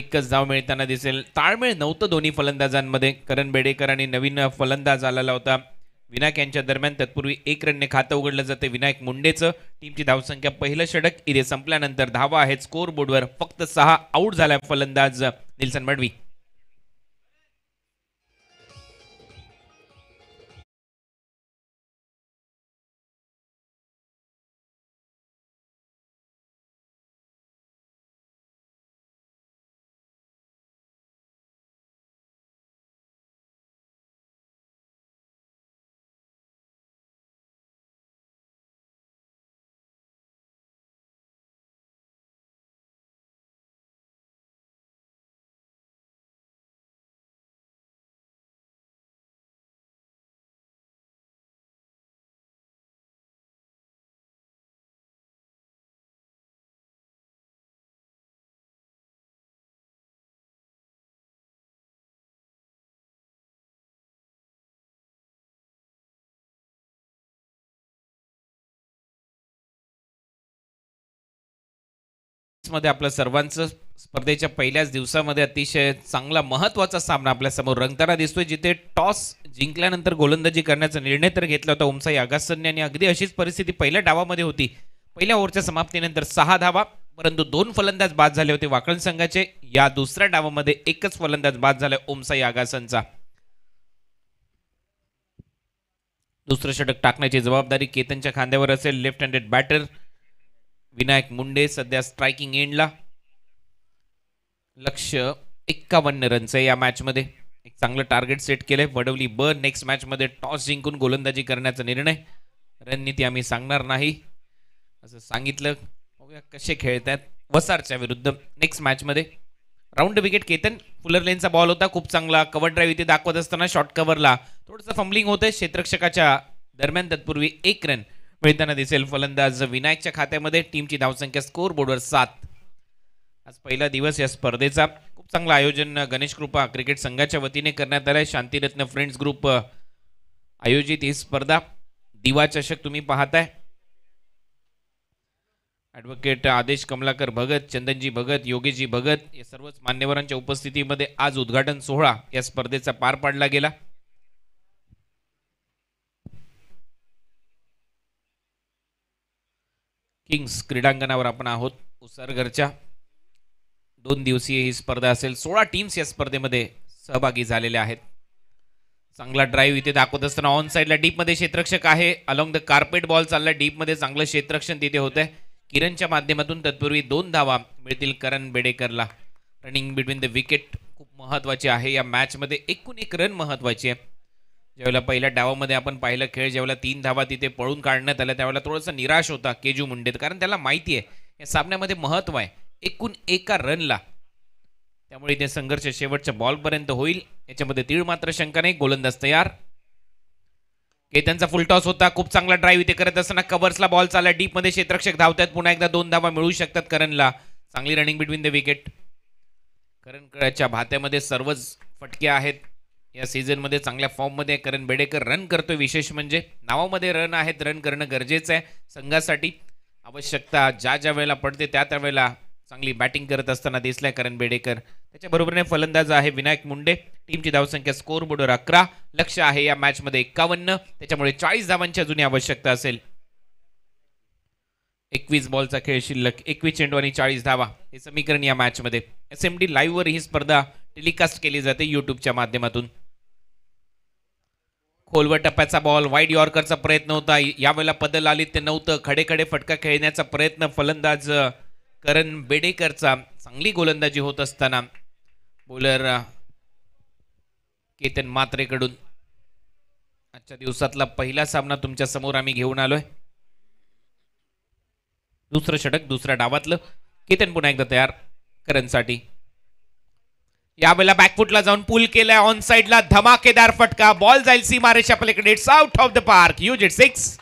एकच धाव मिळताना दिसेल ताळमेळ नव्हतं दोन्ही फलंदाजांमध्ये करण बेडेकर आणि नवीन फलंदाज आलेला होता विनायक यांच्या दरम्यान तत्पूर्वी एक रनने खातं उघडलं जाते विनायक मुंडेचं टीमची धावसंख्या पहिलं षडक इथे संपल्यानंतर धावा आहेत स्कोअर बोर्डवर फक्त सहा आऊट झाल्या फलंदाज निल्सन मडवी मध्ये आपलं सर्वांचं स्पर्धेच्या पहिल्याच दिवसामध्ये अतिशय चांगला महत्वाचा सामना समोर रंगताना दिसतोय जिथे टॉस जिंकल्यानंतर गोलंदाजी करण्याचा निर्णय तर घेतला होता ओमसाई आगासन्य आणि अगदी अशीच परिस्थिती पहिल्या डावामध्ये होती पहिल्या ओव्हरच्या समाप्तीनंतर सहा धावा परंतु दोन फलंदाज बाद झाले होते वाकण संघाचे या दुसऱ्या डावामध्ये एकच फलंदाज बाद झाला ओमसाई आगासनचा दुसरं षटक टाकण्याची जबाबदारी केतनच्या खांद्यावर असेल left handed batter Vinayak Munde सध्या स्ट्रायकिंग एंडला लक्ष एक्कावन्न आहे या मॅचमध्ये एक चांगलं टार्गेट सेट केलंय वडवली ब नेक्स्ट मॅचमध्ये टॉस जिंकून गोलंदाजी करण्याचा निर्णय रणनीती आम्ही सांगणार नाही असं सांगितलं कसे खेळतात वसारच्या विरुद्ध नेक्स्ट मॅचमध्ये राऊंड विकेट केतन फुलर लेनचा बॉल होता खूप चांगला कवर ड्राईव्ह इथे दाखवत असताना शॉर्ट कव्हरला थोडंसं फंबलिंग होतंय क्षेत्रक्षकाच्या दरम्यान तत्पूर्वी एक रन मिळताना दिसेल फलंदाज विनायकच्या खात्यामध्ये टीमची धावसंख्या स्कोर बोर्डवर सात आज पहिला दिवस या स्पर्धेचा खूप चांगलं आयोजन गणेश कृपा क्रिकेट संघाच्या वतीने करण्यात आलाय आहे शांतिरत्न फ्रेंड्स ग्रुप आयोजित ही स्पर्धा दिवा चषक तुम्ही पाहताय ॲडव्होकेट आदेश कमलाकर भगत चंदनजी भगत योगीजी भगत या सर्वच मान्यवरांच्या उपस्थितीमध्ये आज उद्घाटन सोहळा या स्पर्धेचा पार पाडला गेला किंग्स क्रीडांगणावर आपण आहोत उसरगरच्या दोन दिवसीय ही स्पर्धा असेल सोळा टीम्स या स्पर्धेमध्ये सहभागी झालेल्या आहेत चांगला ड्राईव्ह इथे दाखवत असताना ऑन साईडला डीपमध्ये क्षेत्रक्षक आहे अलॉंग द कार्पेट बॉल चालला डीपमध्ये चांगलं क्षेत्रक्षण तिथे होतं आहे किरणच्या माध्यमातून तत्पूर्वी दोन धावा मिळतील करण बेडेकरला रनिंग बिटवीन द विकेट खूप महत्वाची आहे या मॅचमध्ये एकूण एक रन महत्वाची आहे ज्यावेळेला पहिल्या डावामध्ये आपण पाहिलं खेळ ज्यावेळेला तीन धावा तिथे पळून काढण्यात आल्या त्यावेळेला थोडंसं निराश होता केजू मुंडे कारण त्याला माहिती आहे या सामन्यामध्ये महत्व आहे एकूण एका रनला त्यामुळे इथे संघर्ष शेवटच्या बॉलपर्यंत होईल याच्यामध्ये तीळ मात्र शंका नाही गोलंदाज तयार केतनचा फुल टॉस होता खूप चांगला ड्राईव्ह इथे करत असताना कवर्सला बॉल चालला डीपमध्ये क्षेत्रक्षक धावतात पुन्हा एकदा दोन धावा मिळू शकतात करणला चांगली running between the wicket Karan कळच्या भात्यामध्ये सर्वच फटके आहेत या सीझनमध्ये चांगल्या फॉर्ममध्ये करण बेडेकर रन करतोय विशेष म्हणजे नावामध्ये रन आहेत रन करणं गरजेचं आहे संघासाठी आवश्यकता ज्या ज्या वेळेला पडते त्या त्यावेळेला चांगली बॅटिंग करत असताना दिसलाय करण बेडेकर त्याच्याबरोबरने फलंदाज आहे विनायक मुंडे टीमची धावसंख्या स्कोर बोर्डवर अकरा लक्ष आहे या मॅचमध्ये एकावन्न त्याच्यामुळे चाळीस धावांची जुनी आवश्यकता असेल एकवीस बॉलचा खेळ शिल्लक एकवीस चेंडू आणि चाळीस धावा हे समीकरण या मॅचमध्ये एस एम डी वर ही स्पर्धा टेलिकास्ट केली जाते यूट्यूबच्या माध्यमातून खोलवर टप्प्याचा बॉल वाईड यॉर्करचा प्रयत्न होता यावेळेला पदल आली ते नव्हतं खडेखडे फटका खेळण्याचा प्रयत्न फलंदाज करण बेडेकरचा चांगली गोलंदाजी होत असताना बोलर केतन मात्रेकडून आजच्या दिवसातला पहिला सामना तुमच्या समोर आम्ही घेऊन आलोय दुसरं षटक दुसऱ्या डावातलं केतन पुन्हा एकदा तयार करणसाठी या यावेळेला बॅकफुटला जाऊन पूल केलाय ऑन साइडला धमाकेदार फटका बॉल जाईल सी पलीकडे it's out of the park use it six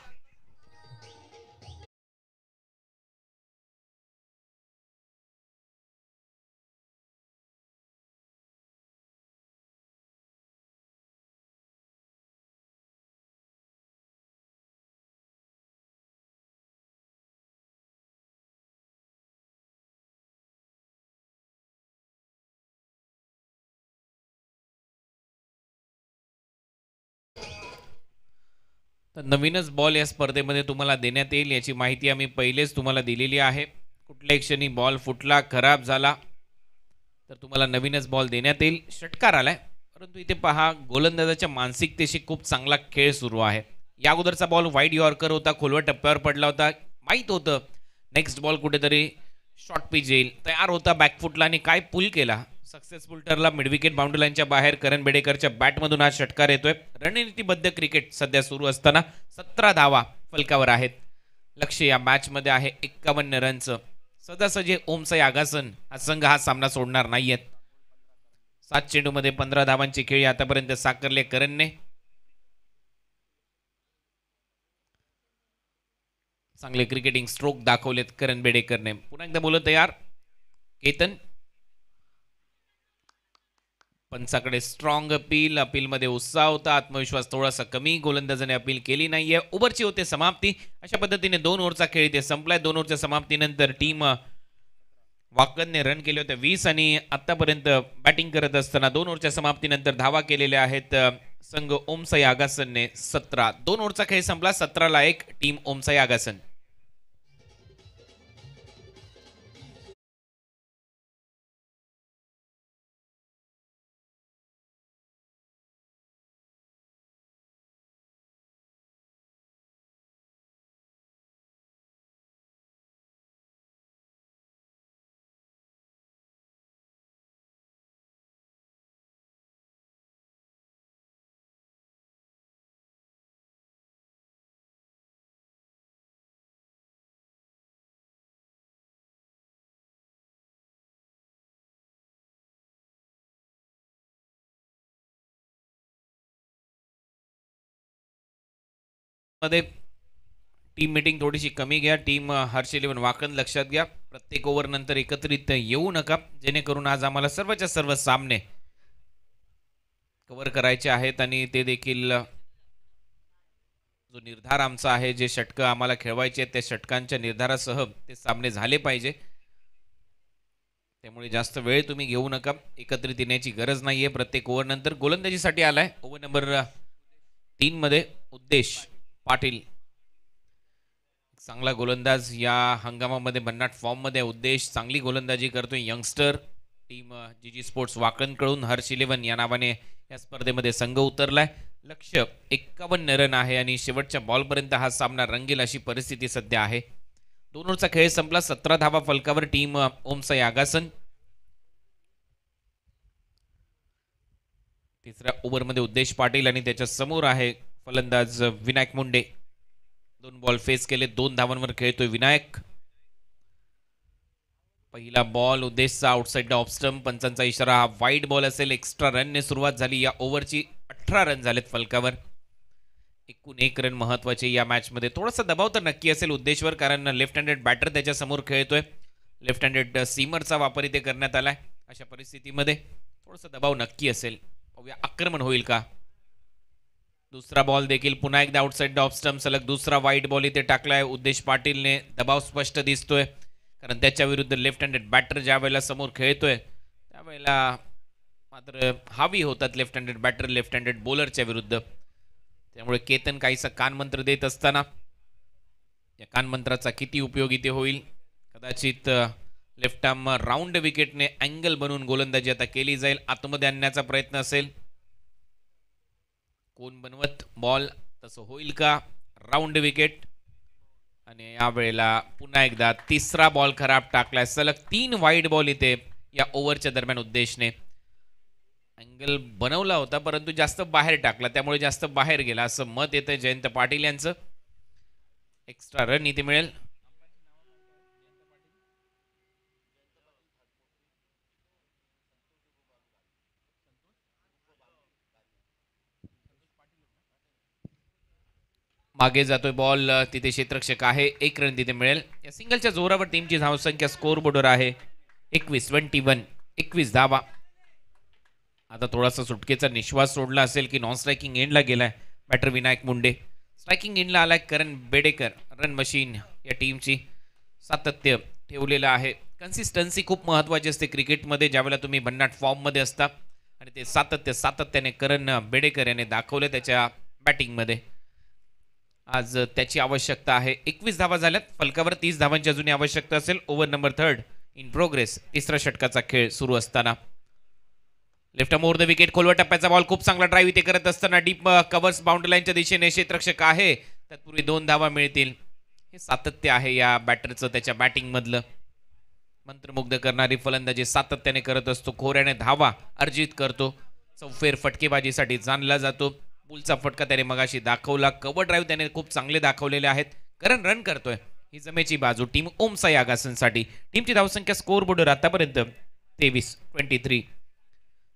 तर नवीनच बॉल या स्पर्धेमध्ये तुम्हाला देण्यात येईल याची माहिती आम्ही पहिलेच तुम्हाला दिलेली आहे कुठल्याही क्षणी बॉल फुटला खराब झाला तर तुम्हाला नवीनच बॉल देण्यात येईल षटकार आलाय परंतु इथे पहा गोलंदाजाच्या मानसिकतेशी खूप चांगला खेळ सुरू आहे या अगोदरचा बॉल वाईट यॉर्कर होता खोलवर टप्प्यावर पडला होता माहीत होतं नेक्स्ट बॉल कुठेतरी शॉर्ट पिच येईल तयार होता बॅकफुटला आणि काय पुल केला सक्सेसफुल मिड मिडविकेट बाउंड्री बाहेर करण बेडेकरच्या बॅटमधून आज षटकार येतोय रणनीतीबद्ध क्रिकेट सध्या सुरू असताना सतरा धावा फलकावर आहेत लक्ष या मॅचमध्ये आहे एक्कावन्न रनचं सदासजे ओमसाई आगासन हा संघ हा सामना सोडणार नाहीयेत सात मध्ये पंधरा धावांची खेळी आतापर्यंत साकारले करणने चांगले क्रिकेटिंग स्ट्रोक दाखवलेत करण बेडेकरने पुन्हा एकदा बोलत यार केतन पंचाकडे स्ट्रॉंग अपील अपीलमध्ये उत्साह होता आत्मविश्वास थोडासा कमी गोलंदाजाने अपील केली नाहीये ओव्हरची होते समाप्ती अशा पद्धतीने दोन ओव्हरचा खेळ इथे संपलाय दोन ओव्हरच्या समाप्तीनंतर टीम वाकदने रन केले होते वीस आणि आतापर्यंत बॅटिंग करत असताना दोन ओव्हरच्या समाप्तीनंतर धावा केलेल्या आहेत संघ ओमसाई आगासनने सतरा दोन ओव्हरचा खेळ संपला सतराला एक टीम ओमसाई आगासन मध्ये टीम मिटिंग थोडीशी कमी घ्या टीम हर्ष इलेव्हन वाकन लक्षात घ्या प्रत्येक ओव्हर नंतर एकत्रित येऊ नका जेणेकरून आज आम्हाला सर्वच्या सर्व सामने कव्हर करायचे आहेत आणि ते देखील जो निर्धार आमचा आहे जे षटक आम्हाला खेळवायचे आहेत त्या षटकांच्या निर्धारासह ते सामने झाले पाहिजे त्यामुळे जास्त वेळ तुम्ही घेऊ नका एकत्रित येण्याची गरज नाहीये प्रत्येक प्रत्येक नंतर गोलंदाजीसाठी आलाय ओव्हर नंबर मध्ये उद्देश पाटील चांगला गोलंदाज या हंगामामध्ये भन्नाट फॉर्ममध्ये उद्देश चांगली गोलंदाजी करतोय youngster team G G sports वाकणकडून हर्ष इलेव्हन या नावाने या स्पर्धेमध्ये संघ उतरलाय लक्ष एक्कावन्न रन आहे आणि शेवटच्या बॉलपर्यंत हा सामना रंगेल अशी परिस्थिती सध्या आहे दोन खेळ संपला सतरा धावा फलकावर टीम ओमसाई आगासन तिसऱ्या ओव्हरमध्ये उद्देश पाटील आणि त्याच्या समोर आहे फलंदाज विनायक मुंडे दोन बॉल फेस केले दोन धावांवर खेळतोय विनायक पहिला बॉल उद्देशचा आउटसाईड ऑफ स्टम्प पंचांचा इशारा हा वाईट बॉल असेल एक्स्ट्रा रनने सुरुवात झाली या ओव्हरची अठरा रन झालेत फलकावर एकूण एक रन महत्वाचे या मॅचमध्ये थोडासा दबाव तर नक्की असेल उद्देशवर कारण लेफ्ट हँडेड बॅटर त्याच्यासमोर खेळतोय लेफ्ट हँडेड सीमरचा वापर इथे करण्यात आलाय अशा परिस्थितीमध्ये थोडासा दबाव नक्की असेल आक्रमण होईल का दुसरा बॉल देखील पुन्हा एकदा आउटसाईड ऑफ स्टम्प सलग दुसरा वाईट बॉल इथे टाकलाय उद्देश पाटीलने दबाव स्पष्ट दिसतोय कारण त्याच्या विरुद्ध लेफ्ट हँडेड बॅटर ज्या वेळेला समोर खेळतोय त्यावेळेला मात्र हावी होतात left handed batter left handed बॉलरच्या विरुद्ध त्यामुळे केतन काहीसा कानमंत्र देत असताना या कानमंत्राचा किती उपयोग इथे होईल कदाचित लेफ्ट आर्म राऊंड विकेटने अँगल बनवून गोलंदाजी आता केली जाईल आतमध्ये आणण्याचा प्रयत्न असेल कोण बनवत बॉल तसं होईल का राऊंड विकेट आणि यावेळेला पुन्हा एकदा तिसरा बॉल खराब टाकलाय सलग तीन वाईट बॉल इथे या ओव्हरच्या दरम्यान उद्देशने अँगल बनवला होता परंतु जास्त बाहेर टाकला त्यामुळे जास्त बाहेर गेला असं मत येतं जयंत पाटील यांचं एक्स्ट्रा रन इथे मिळेल मागे जातोय बॉल तिथे क्षेत्रक्षक आहे एक रन तिथे मिळेल या सिंगलच्या जोरावर टीमची धावसंख्या स्कोर बोर्डवर आहे एकवीस ट्वेंटी वन एकवीस धावा आता थोडासा सुटकेचा निश्वास सोडला असेल की नॉन स्ट्रायकिंग एंडला गेलाय बॅटर विनायक मुंडे स्ट्रायकिंग एंडला आलाय करण बेडेकर रन मशीन या टीमची सातत्य ठेवलेलं आहे कन्सिस्टन्सी खूप महत्त्वाची असते क्रिकेटमध्ये ज्यावेळेला तुम्ही भन्नाट फॉर्ममध्ये असता आणि ते सातत्य सातत्याने करण बेडेकर याने दाखवलं त्याच्या बॅटिंगमध्ये आज त्याची आवश्यकता आहे एकवीस धावा झाल्यात फलकावर तीस धावांची अजूनही आवश्यकता असेल over number third in progress तिसऱ्या षटकाचा खेळ सुरू असताना लेफ्ट मोर द विकेट खोलवर टप्प्याचा बॉल खूप चांगला ड्राईव्ह इथे करत असताना डीप कव्हर्स बाउंड्री लाईनच्या दिशेने क्षेत्रक्षक आहे तत्पूर्वी दोन धावा मिळतील हे सातत्य आहे या बॅटरचं त्याच्या बॅटिंगमधलं मंत्रमुग्ध करणारी फलंदाजी सातत्याने करत असतो खोऱ्याने धावा अर्जित करतो चौफेर फटकेबाजीसाठी जाणला जातो पुलचा फटका त्याने मगाशी दाखवला कवर ड्राईव्ह त्याने खूप चांगले दाखवलेले आहेत कारण रन करतोय ही जमेची बाजू टीम ओमसाई आगासनसाठी टीमची धावसंख्या स्कोर बोर्डवर आतापर्यंत तेवीस ट्वेंटी थ्री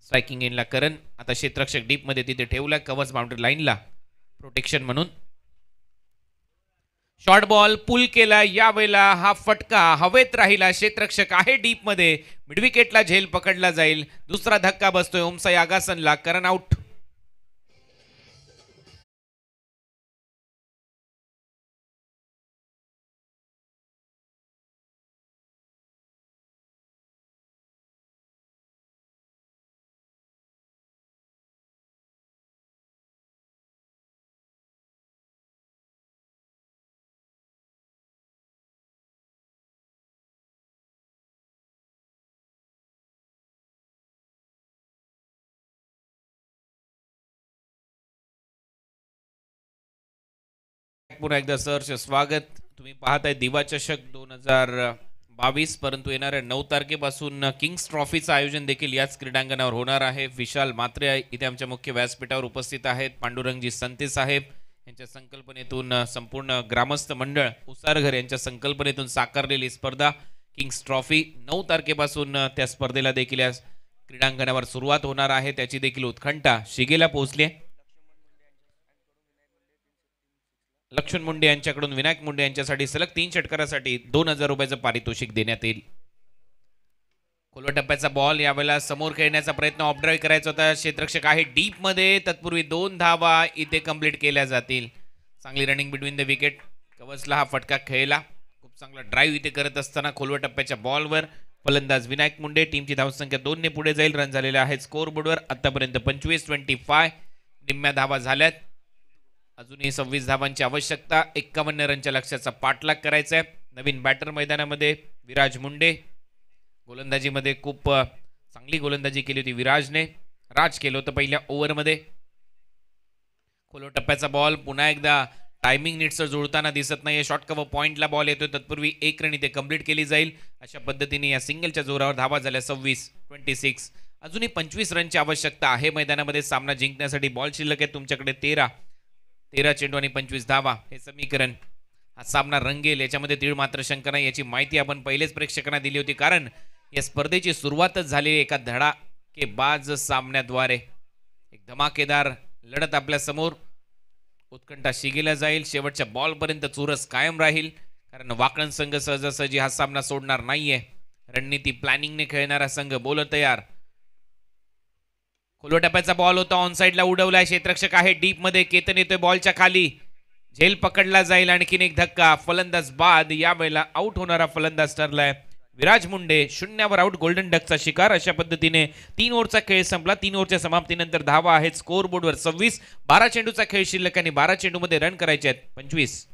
स्ट्रायकिंग इनला करण आता क्षेत्रक्षक डीपमध्ये तिथे ठेवला कवर्स बाउंड्री लाईनला प्रोटेक्शन म्हणून शॉर्ट बॉल पुल केला यावेळेला हा फटका हवेत राहिला क्षेत्रक्षक आहे डीपमध्ये मिडविकेटला झेल पकडला जाईल दुसरा धक्का बसतोय ओमसाई आगासनला करण आउट पुन्हा एकदा सहर्ष स्वागत तुम्ही पाहताय दिवा चषक दोन हजार बावीस परंतु येणाऱ्या नऊ तारखेपासून किंग्स ट्रॉफीचं आयोजन देखील याच क्रीडांगणावर होणार आहे विशाल मात्रे इथे आमच्या मुख्य व्यासपीठावर उपस्थित आहेत पांडुरंगजी संते साहेब यांच्या संकल्पनेतून संपूर्ण ग्रामस्थ मंडळ उसारघर यांच्या संकल्पनेतून साकारलेली स्पर्धा किंग्स ट्रॉफी नऊ तारखेपासून त्या स्पर्धेला देखील या क्रीडांगणावर सुरुवात होणार आहे त्याची देखील उत्खंठा शिगेला पोहोचली आहे लक्ष्मण मुंडे यांच्याकडून विनायक मुंडे यांच्यासाठी सलग तीन षटकारासाठी दोन हजार रुपयाचं पारितोषिक देण्यात येईल खोलो टप्प्याचा बॉल यावेळेला समोर खेळण्याचा प्रयत्न ऑपड्राईव्ह करायचा होता क्षेत्रक्षक आहे डीपमध्ये तत्पूर्वी दोन धावा इथे कंप्लीट केल्या जातील चांगली रनिंग बिटवीन द विकेट कवचला हा फटका खेळला खूप चांगला ड्राईव्ह इथे करत असताना खोलवा टप्प्याच्या बॉलवर फलंदाज विनायक मुंडे टीमची धावसंख्या दोनने पुढे जाईल रन आहेत स्कोर बोर्डवर आतापर्यंत पंचवीस ट्वेंटी फाय निम्म्या धावा झाल्यात अजूनही सव्वीस धावांची आवश्यकता एक्कावन्न रनच्या लक्ष्याचा पाठलाग करायचा आहे नवीन बॅटर मैदानामध्ये विराज मुंडे गोलंदाजीमध्ये खूप चांगली गोलंदाजी केली होती विराजने राज केलं होतं पहिल्या ओव्हरमध्ये खोलो टप्प्याचा बॉल पुन्हा एकदा टायमिंग नीटसं जुळताना दिसत नाही शॉर्ट कव्हर पॉईंटला बॉल येतोय तत्पूर्वी एक रन इथे कंप्लीट केली जाईल अशा पद्धतीने या सिंगलच्या जोरावर धावा झाल्या सव्वीस ट्वेंटी सिक्स अजूनही पंचवीस रनची आवश्यकता आहे मैदानामध्ये सामना जिंकण्यासाठी बॉल शिल्लक आहे तुमच्याकडे तेरा तेरा चेंडू आणि पंचवीस धावा हे समीकरण हा सामना रंगेल याच्यामध्ये तीळ मात्र शंका नाही याची माहिती आपण पहिलेच प्रेक्षकांना दिली होती कारण या स्पर्धेची सुरुवातच झालेली एका बाज सामन्याद्वारे एक धमाकेदार लढत आपल्या समोर उत्कंठा शिगेला जाईल शेवटच्या बॉलपर्यंत चुरस कायम राहील कारण वाकण संघ सहजासहजी हा सामना सोडणार नाहीये रणनीती प्लॅनिंगने खेळणारा संघ बोल तयार खोलो बॉल होता ऑन साईडला उडवला क्षेत्रक्षक आहे डीप मध्ये केतन येतोय बॉलच्या खाली झेल पकडला जाईल आणखीन एक धक्का फलंदाज बाद या वेळेला आउट होणारा फलंदाज ठरलाय विराज मुंडे शून्यावर आउट गोल्डन डकचा शिकार अशा पद्धतीने तीन ओव्हरचा खेळ संपला तीन ओव्हरच्या समाप्तीनंतर धावा आहेत स्कोअर बोर्डवर सव्वीस बारा चेंडूचा खेळ शिल्लक आणि बारा चेंडूमध्ये रन करायचे आहेत पंचवीस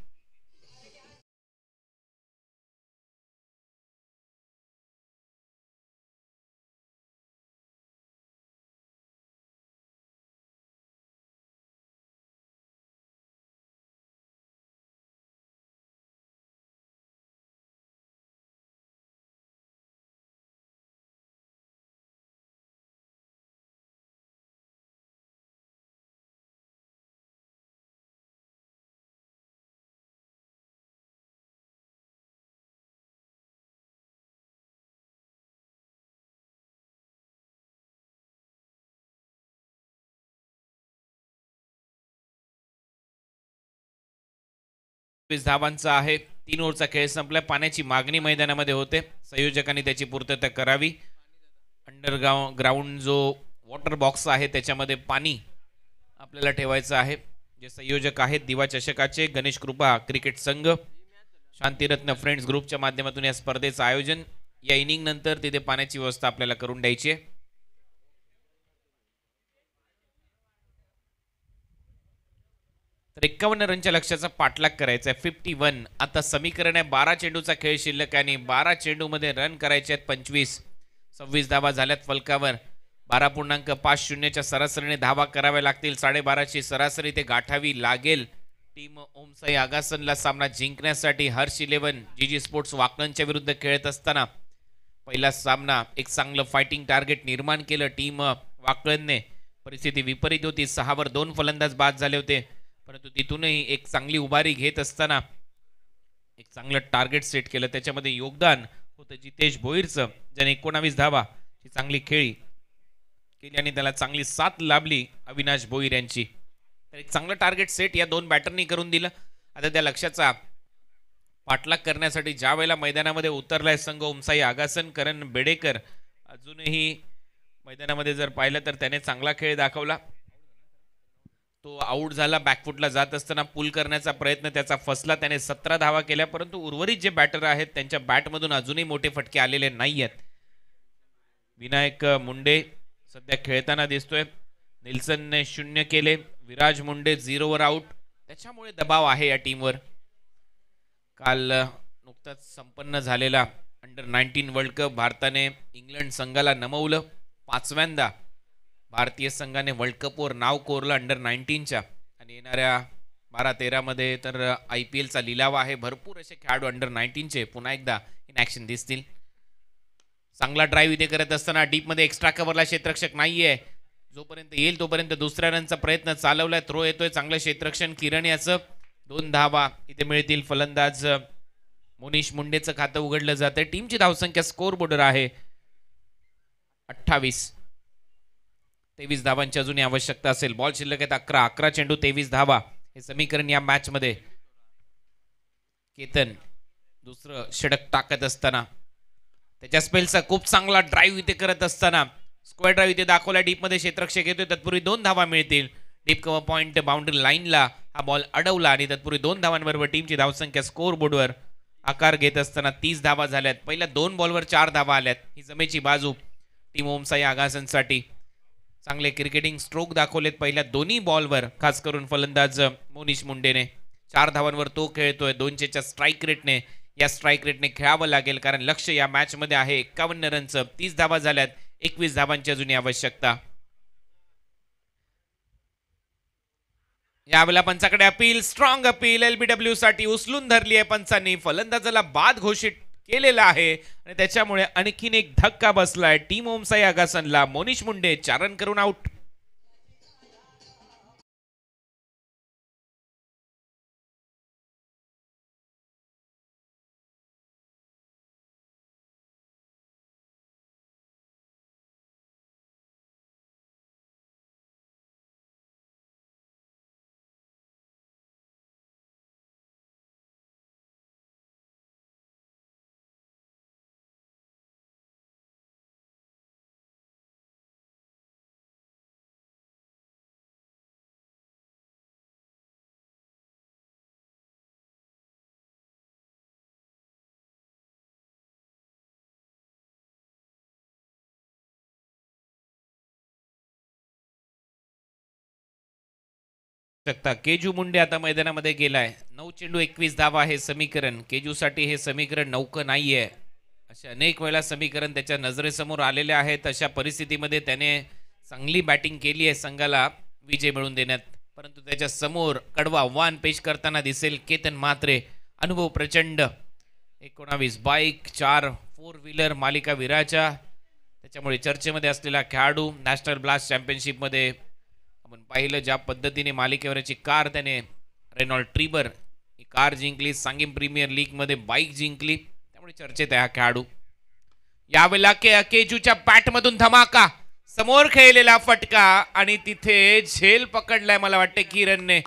एकवीस धावांचा आहे तीन ओव्हरचा खेळ संपला पाण्याची मागणी मैदानामध्ये होते संयोजकांनी त्याची पूर्तता करावी अंडरग्राउंड ग्राउंड जो वॉटर बॉक्स आहे त्याच्यामध्ये पाणी आपल्याला ठेवायचं आहे जे संयोजक आहेत दिवा चषकाचे गणेश कृपा क्रिकेट संघ शांतिरत्न फ्रेंड्स ग्रुपच्या माध्यमातून या स्पर्धेचं आयोजन या इनिंगनंतर तिथे पाण्याची व्यवस्था आपल्याला करून द्यायची आहे एक्कावन्न रनच्या लक्ष्याचा पाठलाग करायचा आहे फिफ्टी वन आता समीकरण आहे बारा चेंडूचा खेळ शिल्लक आणि बारा चेंडूमध्ये रन करायचे आहेत पंचवीस सव्वीस धावा झाल्यात फलकावर बारा पूर्णांक पाच शून्यच्या सरासरीने धावा कराव्या लागतील साडेबाराची सरासरी ते गाठावी लागेल टीम ओमसाई आगासनला सामना जिंकण्यासाठी Harsh eleven G G sports वाकळणच्या विरुद्ध खेळत असताना पहिला सामना एक चांगलं फायटिंग टार्गेट निर्माण केलं टीम वाकळणने परिस्थिती विपरीत होती सहावर दोन फलंदाज बाद झाले होते परंतु तिथूनही एक चांगली उभारी घेत असताना एक चांगलं टार्गेट सेट केलं त्याच्यामध्ये योगदान होतं जितेश भोईरचं ज्याने एकोणावीस धावा ही चांगली खेळी केली आणि त्याला चांगली साथ लाभली अविनाश भोईर यांची तर एक चांगलं टार्गेट सेट या दोन बॅटरनी करून दिलं आता त्या लक्ष्याचा पाठलाग करण्यासाठी ज्या वेळेला मैदानामध्ये उतरलाय संघ उमसाई आगासन करण बेडेकर अजूनही मैदानामध्ये जर पाहिलं तर त्याने चांगला खेळ दाखवला तो आऊट झाला बॅकफुटला जात असताना पूल करण्याचा प्रयत्न त्याचा फसला त्याने सतरा धावा केल्या परंतु उर्वरित जे बॅटर आहेत त्यांच्या बॅटमधून अजूनही मोठे फटके आलेले नाही आहेत विनायक मुंडे सध्या खेळताना दिसतोय निल्सनने शून्य केले विराज मुंडे झिरोवर आऊट त्याच्यामुळे दबाव आहे या टीमवर काल नुकताच संपन्न झालेला अंडर नाईन्टीन वर्ल्ड कप भारताने इंग्लंड संघाला नमवलं पाचव्यांदा भारतीय संघाने वर्ल्ड कपवर नाव कोरलं अंडर नाईन्टीनच्या आणि येणाऱ्या बारा तेरामध्ये तर आय पी एलचा लिलाव आहे भरपूर असे खेळाडू अंडर नाईन्टीनचे पुन्हा एकदा इन ॲक्शन दिसतील चांगला ड्राईव्ह इथे करत असताना डीपमध्ये एक्स्ट्रा कव्हरला क्षेत्रक्षक नाही आहे जोपर्यंत येईल तोपर्यंत दुसऱ्या रनचा प्रयत्न चालवलाय थ्रो येतोय चांगलं क्षेत्रक्षण किरण याचं दोन धावा इथे मिळतील फलंदाज uh, मोनिश मुंडेचं खातं उघडलं जातं टीमची धावसंख्या स्कोर बोर्डर आहे अठ्ठावीस तेवीस धावांची अजूनही आवश्यकता असेल बॉल शिल्लक आहेत अकरा अकरा चेंडू तेवीस धावा हे समीकरण या मॅच मध्ये केतन दुसरं षडक टाकत असताना त्याच्या स्पेलचा खूप चांगला ड्राईव्ह इथे करत असताना स्क्वेअर ड्राईव्ह इथे दाखवला डीपमध्ये क्षेत्रक्षेक येतोय तत्पूर्वी दोन धावा मिळतील डीप कव्हर पॉईंट बाउंड्री लाईनला हा बॉल अडवला आणि तत्पूर्वी दोन धावांबरोबर टीमची धावसंख्या स्कोर बोर्डवर आकार घेत असताना तीस धावा झाल्यात पहिल्या दोन बॉलवर चार धावा आल्यात ही जमेची बाजू टीम ओमसाई आगासनसाठी चांगले क्रिकेटिंग स्ट्रोक दाखवलेत पहिल्या दोन्ही बॉलवर खास करून फलंदाज मोनिश मुंडेने चार धावांवर तो खेळतोय दोनशेच्या स्ट्राईक रेटने या स्ट्राईक रेटने खेळावं लागेल कारण लक्ष या मॅचमध्ये आहे एक्कावन्न रनचं तीस धावा झाल्यात एकवीस धावांची अजूनही आवश्यकता यावेळेला पंचाकडे अपील स्ट्रॉंग अपील एलबीडब्ल्यू साठी उचलून धरली आहे पंचांनी फलंदाजाला बाद घोषित केलेला आहे आणि त्याच्यामुळे आणखीन एक धक्का बसलाय टीम ओमसाई आगासनला मोनिश मुंडे चारण करून आउट शकता केजू मुंडे आता मैदानामध्ये गेलाय नऊ चेंडू एकवीस धावा हे समीकरण केजूसाठी हे समीकरण नौकं नाही आहे अशा अनेक वेळेला समीकरण त्याच्या नजरेसमोर आलेले आहेत अशा परिस्थितीमध्ये त्याने चांगली बॅटिंग केली आहे संघाला विजय मिळवून देण्यात परंतु त्याच्या समोर कडवा आव्हान पेश करताना दिसेल केतन मात्रे अनुभव प्रचंड एकोणावीस बाईक चार फोर व्हीलर मालिका विराच्या त्याच्यामुळे चर्चेमध्ये असलेला खेळाडू नॅशनल ब्लास्ट चॅम्पियनशिपमध्ये आपण पाहिलं ज्या पद्धतीने मालिकेवरची कार त्याने रेनॉल्ड ट्रिबर ही कार जिंकली सांगीम प्रीमियर लीगमध्ये बाईक जिंकली त्यामुळे चर्चेत आहे हा खेळाडू यावेळेला के केजूच्या बॅटमधून धमाका समोर खेळलेला फटका आणि तिथे झेल पकडलाय मला वाटते किरणने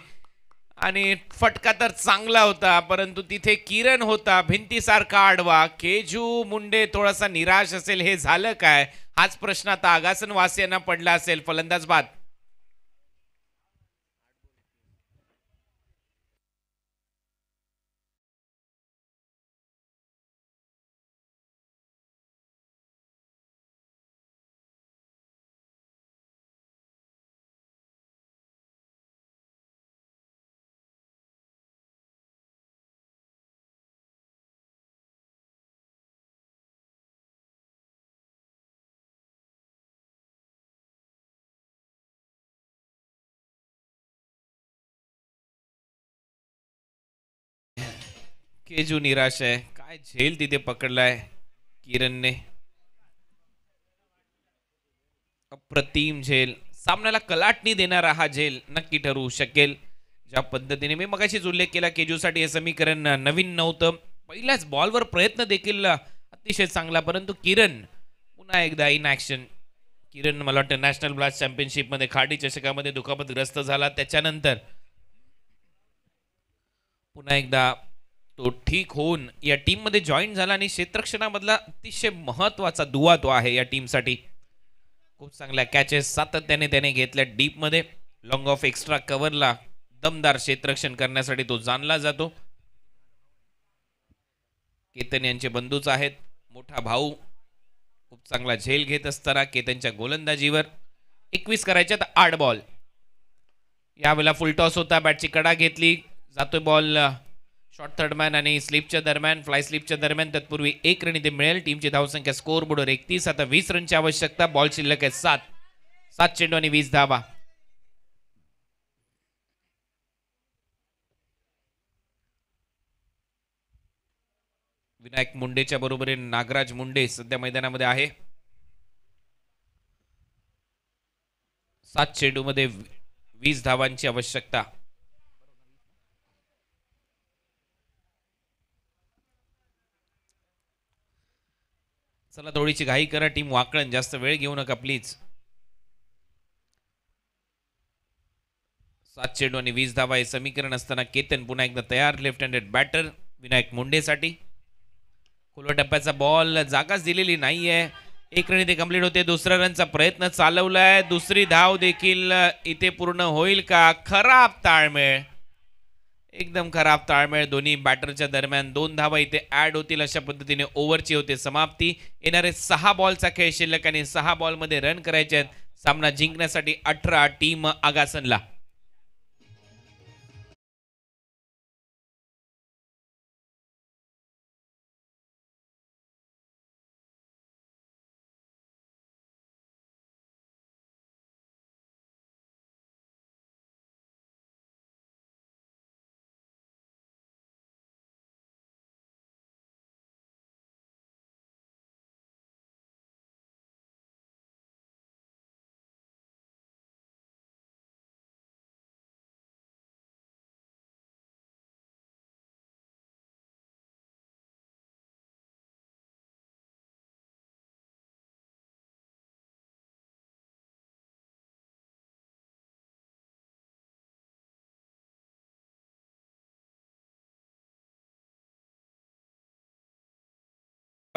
आणि फटका तर चांगला होता परंतु तिथे किरण होता भिंतीसारखा आडवा केजू मुंडे थोडासा निराश असेल हे झालं काय हाच प्रश्न आता आगासन वासियांना पडला असेल फलंदाज बाद केजू निराश आहे काय झेल तिथे पकडलाय किरणने अप्रतिम झेल सामन्याला कलाटणी देणारा हा झेल नक्की ठरू शकेल ज्या पद्धतीने मी मगाशीच उल्लेख केला केजूसाठी हे समीकरण नवीन नव्हतं पहिल्याच बॉलवर प्रयत्न देखील अतिशय चांगला परंतु किरण पुन्हा एकदा इन ॲक्शन किरण मला वाटतं नॅशनल ब्लास्ट चॅम्पियनशिपमध्ये खाडी चषकामध्ये दुखापतग्रस्त झाला त्याच्यानंतर पुन्हा एकदा तो ठीक होऊन या टीममध्ये जॉईन झाला आणि क्षेत्रक्षणामधला अतिशय महत्त्वाचा दुवा तो आहे या टीमसाठी खूप चांगल्या कॅचेस सातत्याने त्याने घेतल्या डीपमध्ये लॉंग ऑफ एक्स्ट्रा कव्हरला दमदार क्षेत्रक्षण करण्यासाठी तो जाणला जातो केतन यांचे बंधूच आहेत मोठा भाऊ खूप चांगला झेल घेत असताना केतनच्या गोलंदाजीवर एकवीस करायच्यात आठ बॉल यावेळेला फुलटॉस होता बॅटची कडा घेतली जातोय बॉल शॉर्ट थर्डमॅन आणि स्लीपच्या दरम्यान फ्लाय स्लिपच्या दरम्यान तत्पूर्वी एक रन इथे मिळेल टीमची धावसंख्या स्कोर बोर्डवर एकतीस आता वीस रनची आवश्यकता बॉल शिल्लक आहे सात सात चेंडू आणि वीस धावा विनायक मुंडेच्या बरोबरी नागराज मुंडे सध्या मैदानामध्ये आहे सात चेंडूमध्ये वीस धावांची आवश्यकता चला थोडीशी घाई करा टीम वाकळण जास्त वेळ घेऊ नका प्लीज सात चेंडू आणि वीस धावा हे समीकरण असताना केतन पुन्हा एकदा तयार लेफ्ट हँडेड बॅटर विनायक मुंडेसाठी खुल्या टप्प्याचा बॉल जागाच दिलेली नाहीये एक रन इथे कम्प्लीट होते दुसऱ्या रनचा प्रयत्न चालवलाय दुसरी धाव देखील इथे पूर्ण होईल का खराब ताळमेळ एकदम खराब ताळमेळ दोन्ही बॅटरच्या दरम्यान दोन धावा इथे ऍड होतील अशा पद्धतीने ओव्हरची होते समाप्ती येणारे सहा बॉलचा खेळ शिल्लक आणि सहा बॉलमध्ये रन करायचे आहेत सामना जिंकण्यासाठी अठरा टीम आगासनला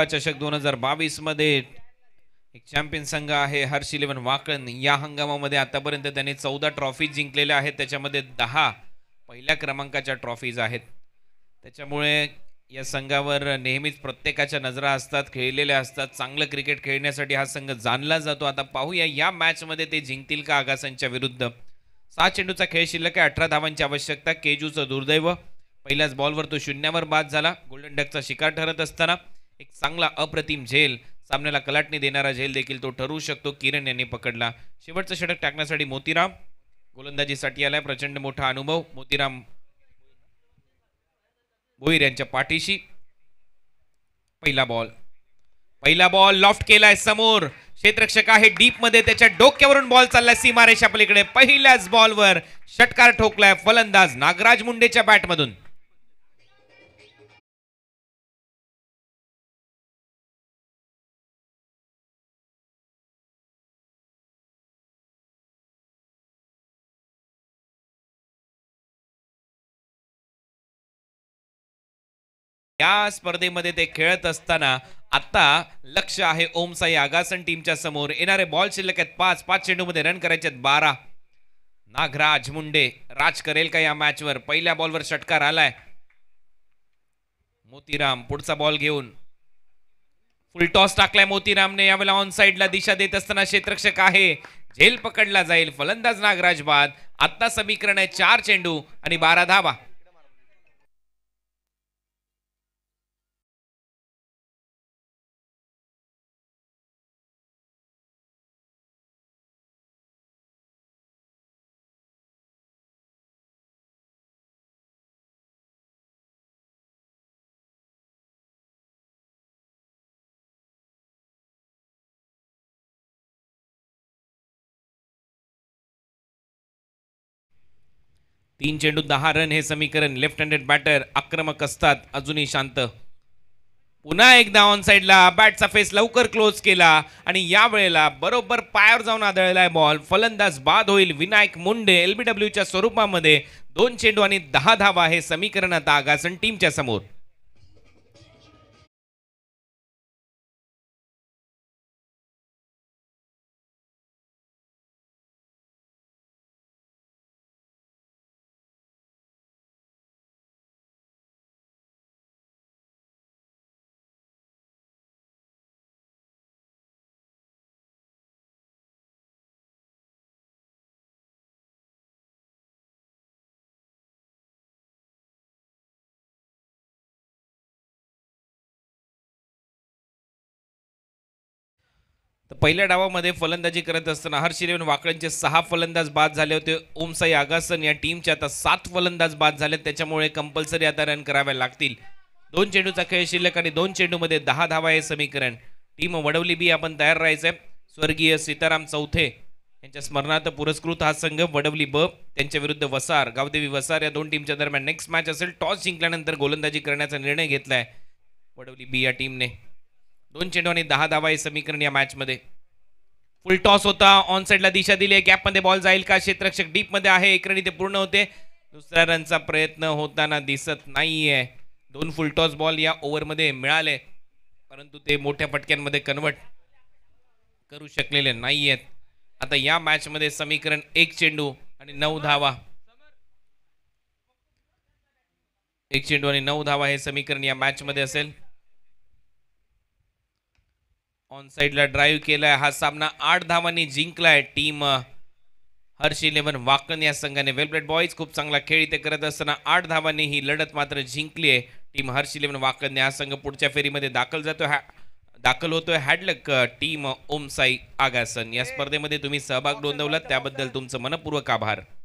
चषक दोन हजार बावीस मध्ये एक चॅम्पियन संघ आहे हर्ष इलेव्हन वाकण या हंगामामध्ये आतापर्यंत त्यांनी चौदा ट्रॉफी जिंकलेल्या आहेत त्याच्यामध्ये दहा पहिल्या क्रमांकाच्या ट्रॉफीज आहेत त्याच्यामुळे या संघावर नेहमीच प्रत्येकाच्या नजरा असतात खेळलेल्या असतात चांगलं क्रिकेट खेळण्यासाठी हा संघ जाणला जातो आता पाहूया या मॅचमध्ये ते जिंकतील का आगासांच्या विरुद्ध सहा चेंडूचा खेळ शिल्लक आहे अठरा धावांची आवश्यकता केजूचं दुर्दैव पहिल्याच बॉलवर तो शून्यावर बाद झाला गोल्डन डकचा शिकार ठरत असताना एक चांगला अप्रतिम झेल सामन्याला कलाटणी देणारा झेल देखील तो ठरू शकतो किरण यांनी पकडला शेवटचं षटक टाकण्यासाठी मोतीराम गोलंदाजीसाठी आलाय प्रचंड मोठा अनुभव मोतीराम भोईर यांच्या पाठीशी पहिला बॉल पहिला बॉल लॉफ्ट केलाय समोर क्षेत्रक्षक आहे डीप मध्ये त्याच्या डोक्यावरून बॉल चाललाय सीमारेषा पलीकडे पहिल्याच बॉलवर षटकार ठोकलाय फलंदाज नागराज मुंडेच्या बॅटमधून या स्पर्धेमध्ये ते खेळत असताना आता लक्ष आहे ओमसाई आगासन टीमच्या समोर येणारे बॉल शिल्लक आहेत पाच पाच चेंडूमध्ये रन करायचे आहेत बारा नागराज मुंडे राज करेल का या मॅचवर पहिल्या बॉलवर षटकार आलाय मोतीराम पुढचा बॉल घेऊन फुल टॉस टाकलाय मोतीरामने यावेळेला ऑन साईडला दिशा देत असताना क्षेत्रक्षक आहे झेल पकडला जाईल फलंदाज नागराज बाद आता समीकरण आहे चार चेंडू आणि बारा धावा तीन चेंडू दहा रन हे समीकरण लेफ्ट हँडेड बॅटर आक्रमक असतात अजूनही शांत पुन्हा एकदा ऑन साईडला बॅटचा फेस लवकर क्लोज केला आणि या वेळेला बरोबर पायावर जाऊन आदळलाय बॉल फलंदाज बाद होईल विनायक मुंडे एलबीडब्ल्यूच्या स्वरूपामध्ये दोन चेंडू आणि दहा धावा हे समीकरण आता आगासन टीमच्या समोर तर पहिल्या डावामध्ये फलंदाजी करत असताना हर्ष इलेव्हन वाकड्यांचे सहा फलंदाज बाद झाले होते ओमसाई आगासन या टीमचे आता सात फलंदाज बाद झाले त्याच्यामुळे कंपल्सरी आता रन कराव्या लागतील दोन चेंडूचा खेळ शिल्लक आणि दोन चेंडूमध्ये दहा धावा हे समीकरण टीम वडवली बी आपण तयार राहायचं स्वर्गीय सीताराम चौथे यांच्या स्मरणार्थ पुरस्कृत हा संघ वडवली ब त्यांच्या विरुद्ध वसार गावदेवी वसार या दोन टीमच्या दरम्यान नेक्स्ट मॅच असेल टॉस जिंकल्यानंतर गोलंदाजी करण्याचा निर्णय घेतलाय वडवली बी या टीमने दोन चेंडू आणि दहा धावा हे समीकरण या मॅचमध्ये फुल टॉस होता ऑन साईडला दिशा दिली आहे गॅपमध्ये बॉल जाईल का क्षेत्रक्षक डीपमध्ये आहे एक रन इथे पूर्ण होते दुसऱ्या रनचा प्रयत्न होताना दिसत नाहीये दोन फुल टॉस बॉल या ओव्हरमध्ये मिळाले परंतु ते मोठ्या फटक्यांमध्ये कन्वर्ट करू शकलेले नाही आहेत आता या मॅचमध्ये समीकरण एक चेंडू आणि नऊ धावा एक चेंडू आणि नऊ धावा हे समीकरण या मॅचमध्ये असेल ऑन साईडला ड्राईव्ह केलाय हा सामना आठ धावांनी जिंकलाय टीम हर्ष इलेव्हन वाकन या संघाने वेलब्रेड बॉईज खूप चांगला खेळ इथे करत असताना आठ धावांनी ही लढत मात्र जिंकली आहे टीम हर्ष इलेव्हन वाकन या संघ पुढच्या फेरीमध्ये दाखल जातो हा दाखल होतोय हॅडलक टीम ओमसाई आगासन या स्पर्धेमध्ये तुम्ही सहभाग नोंदवलात त्याबद्दल तुमचं मनपूर्वक आभार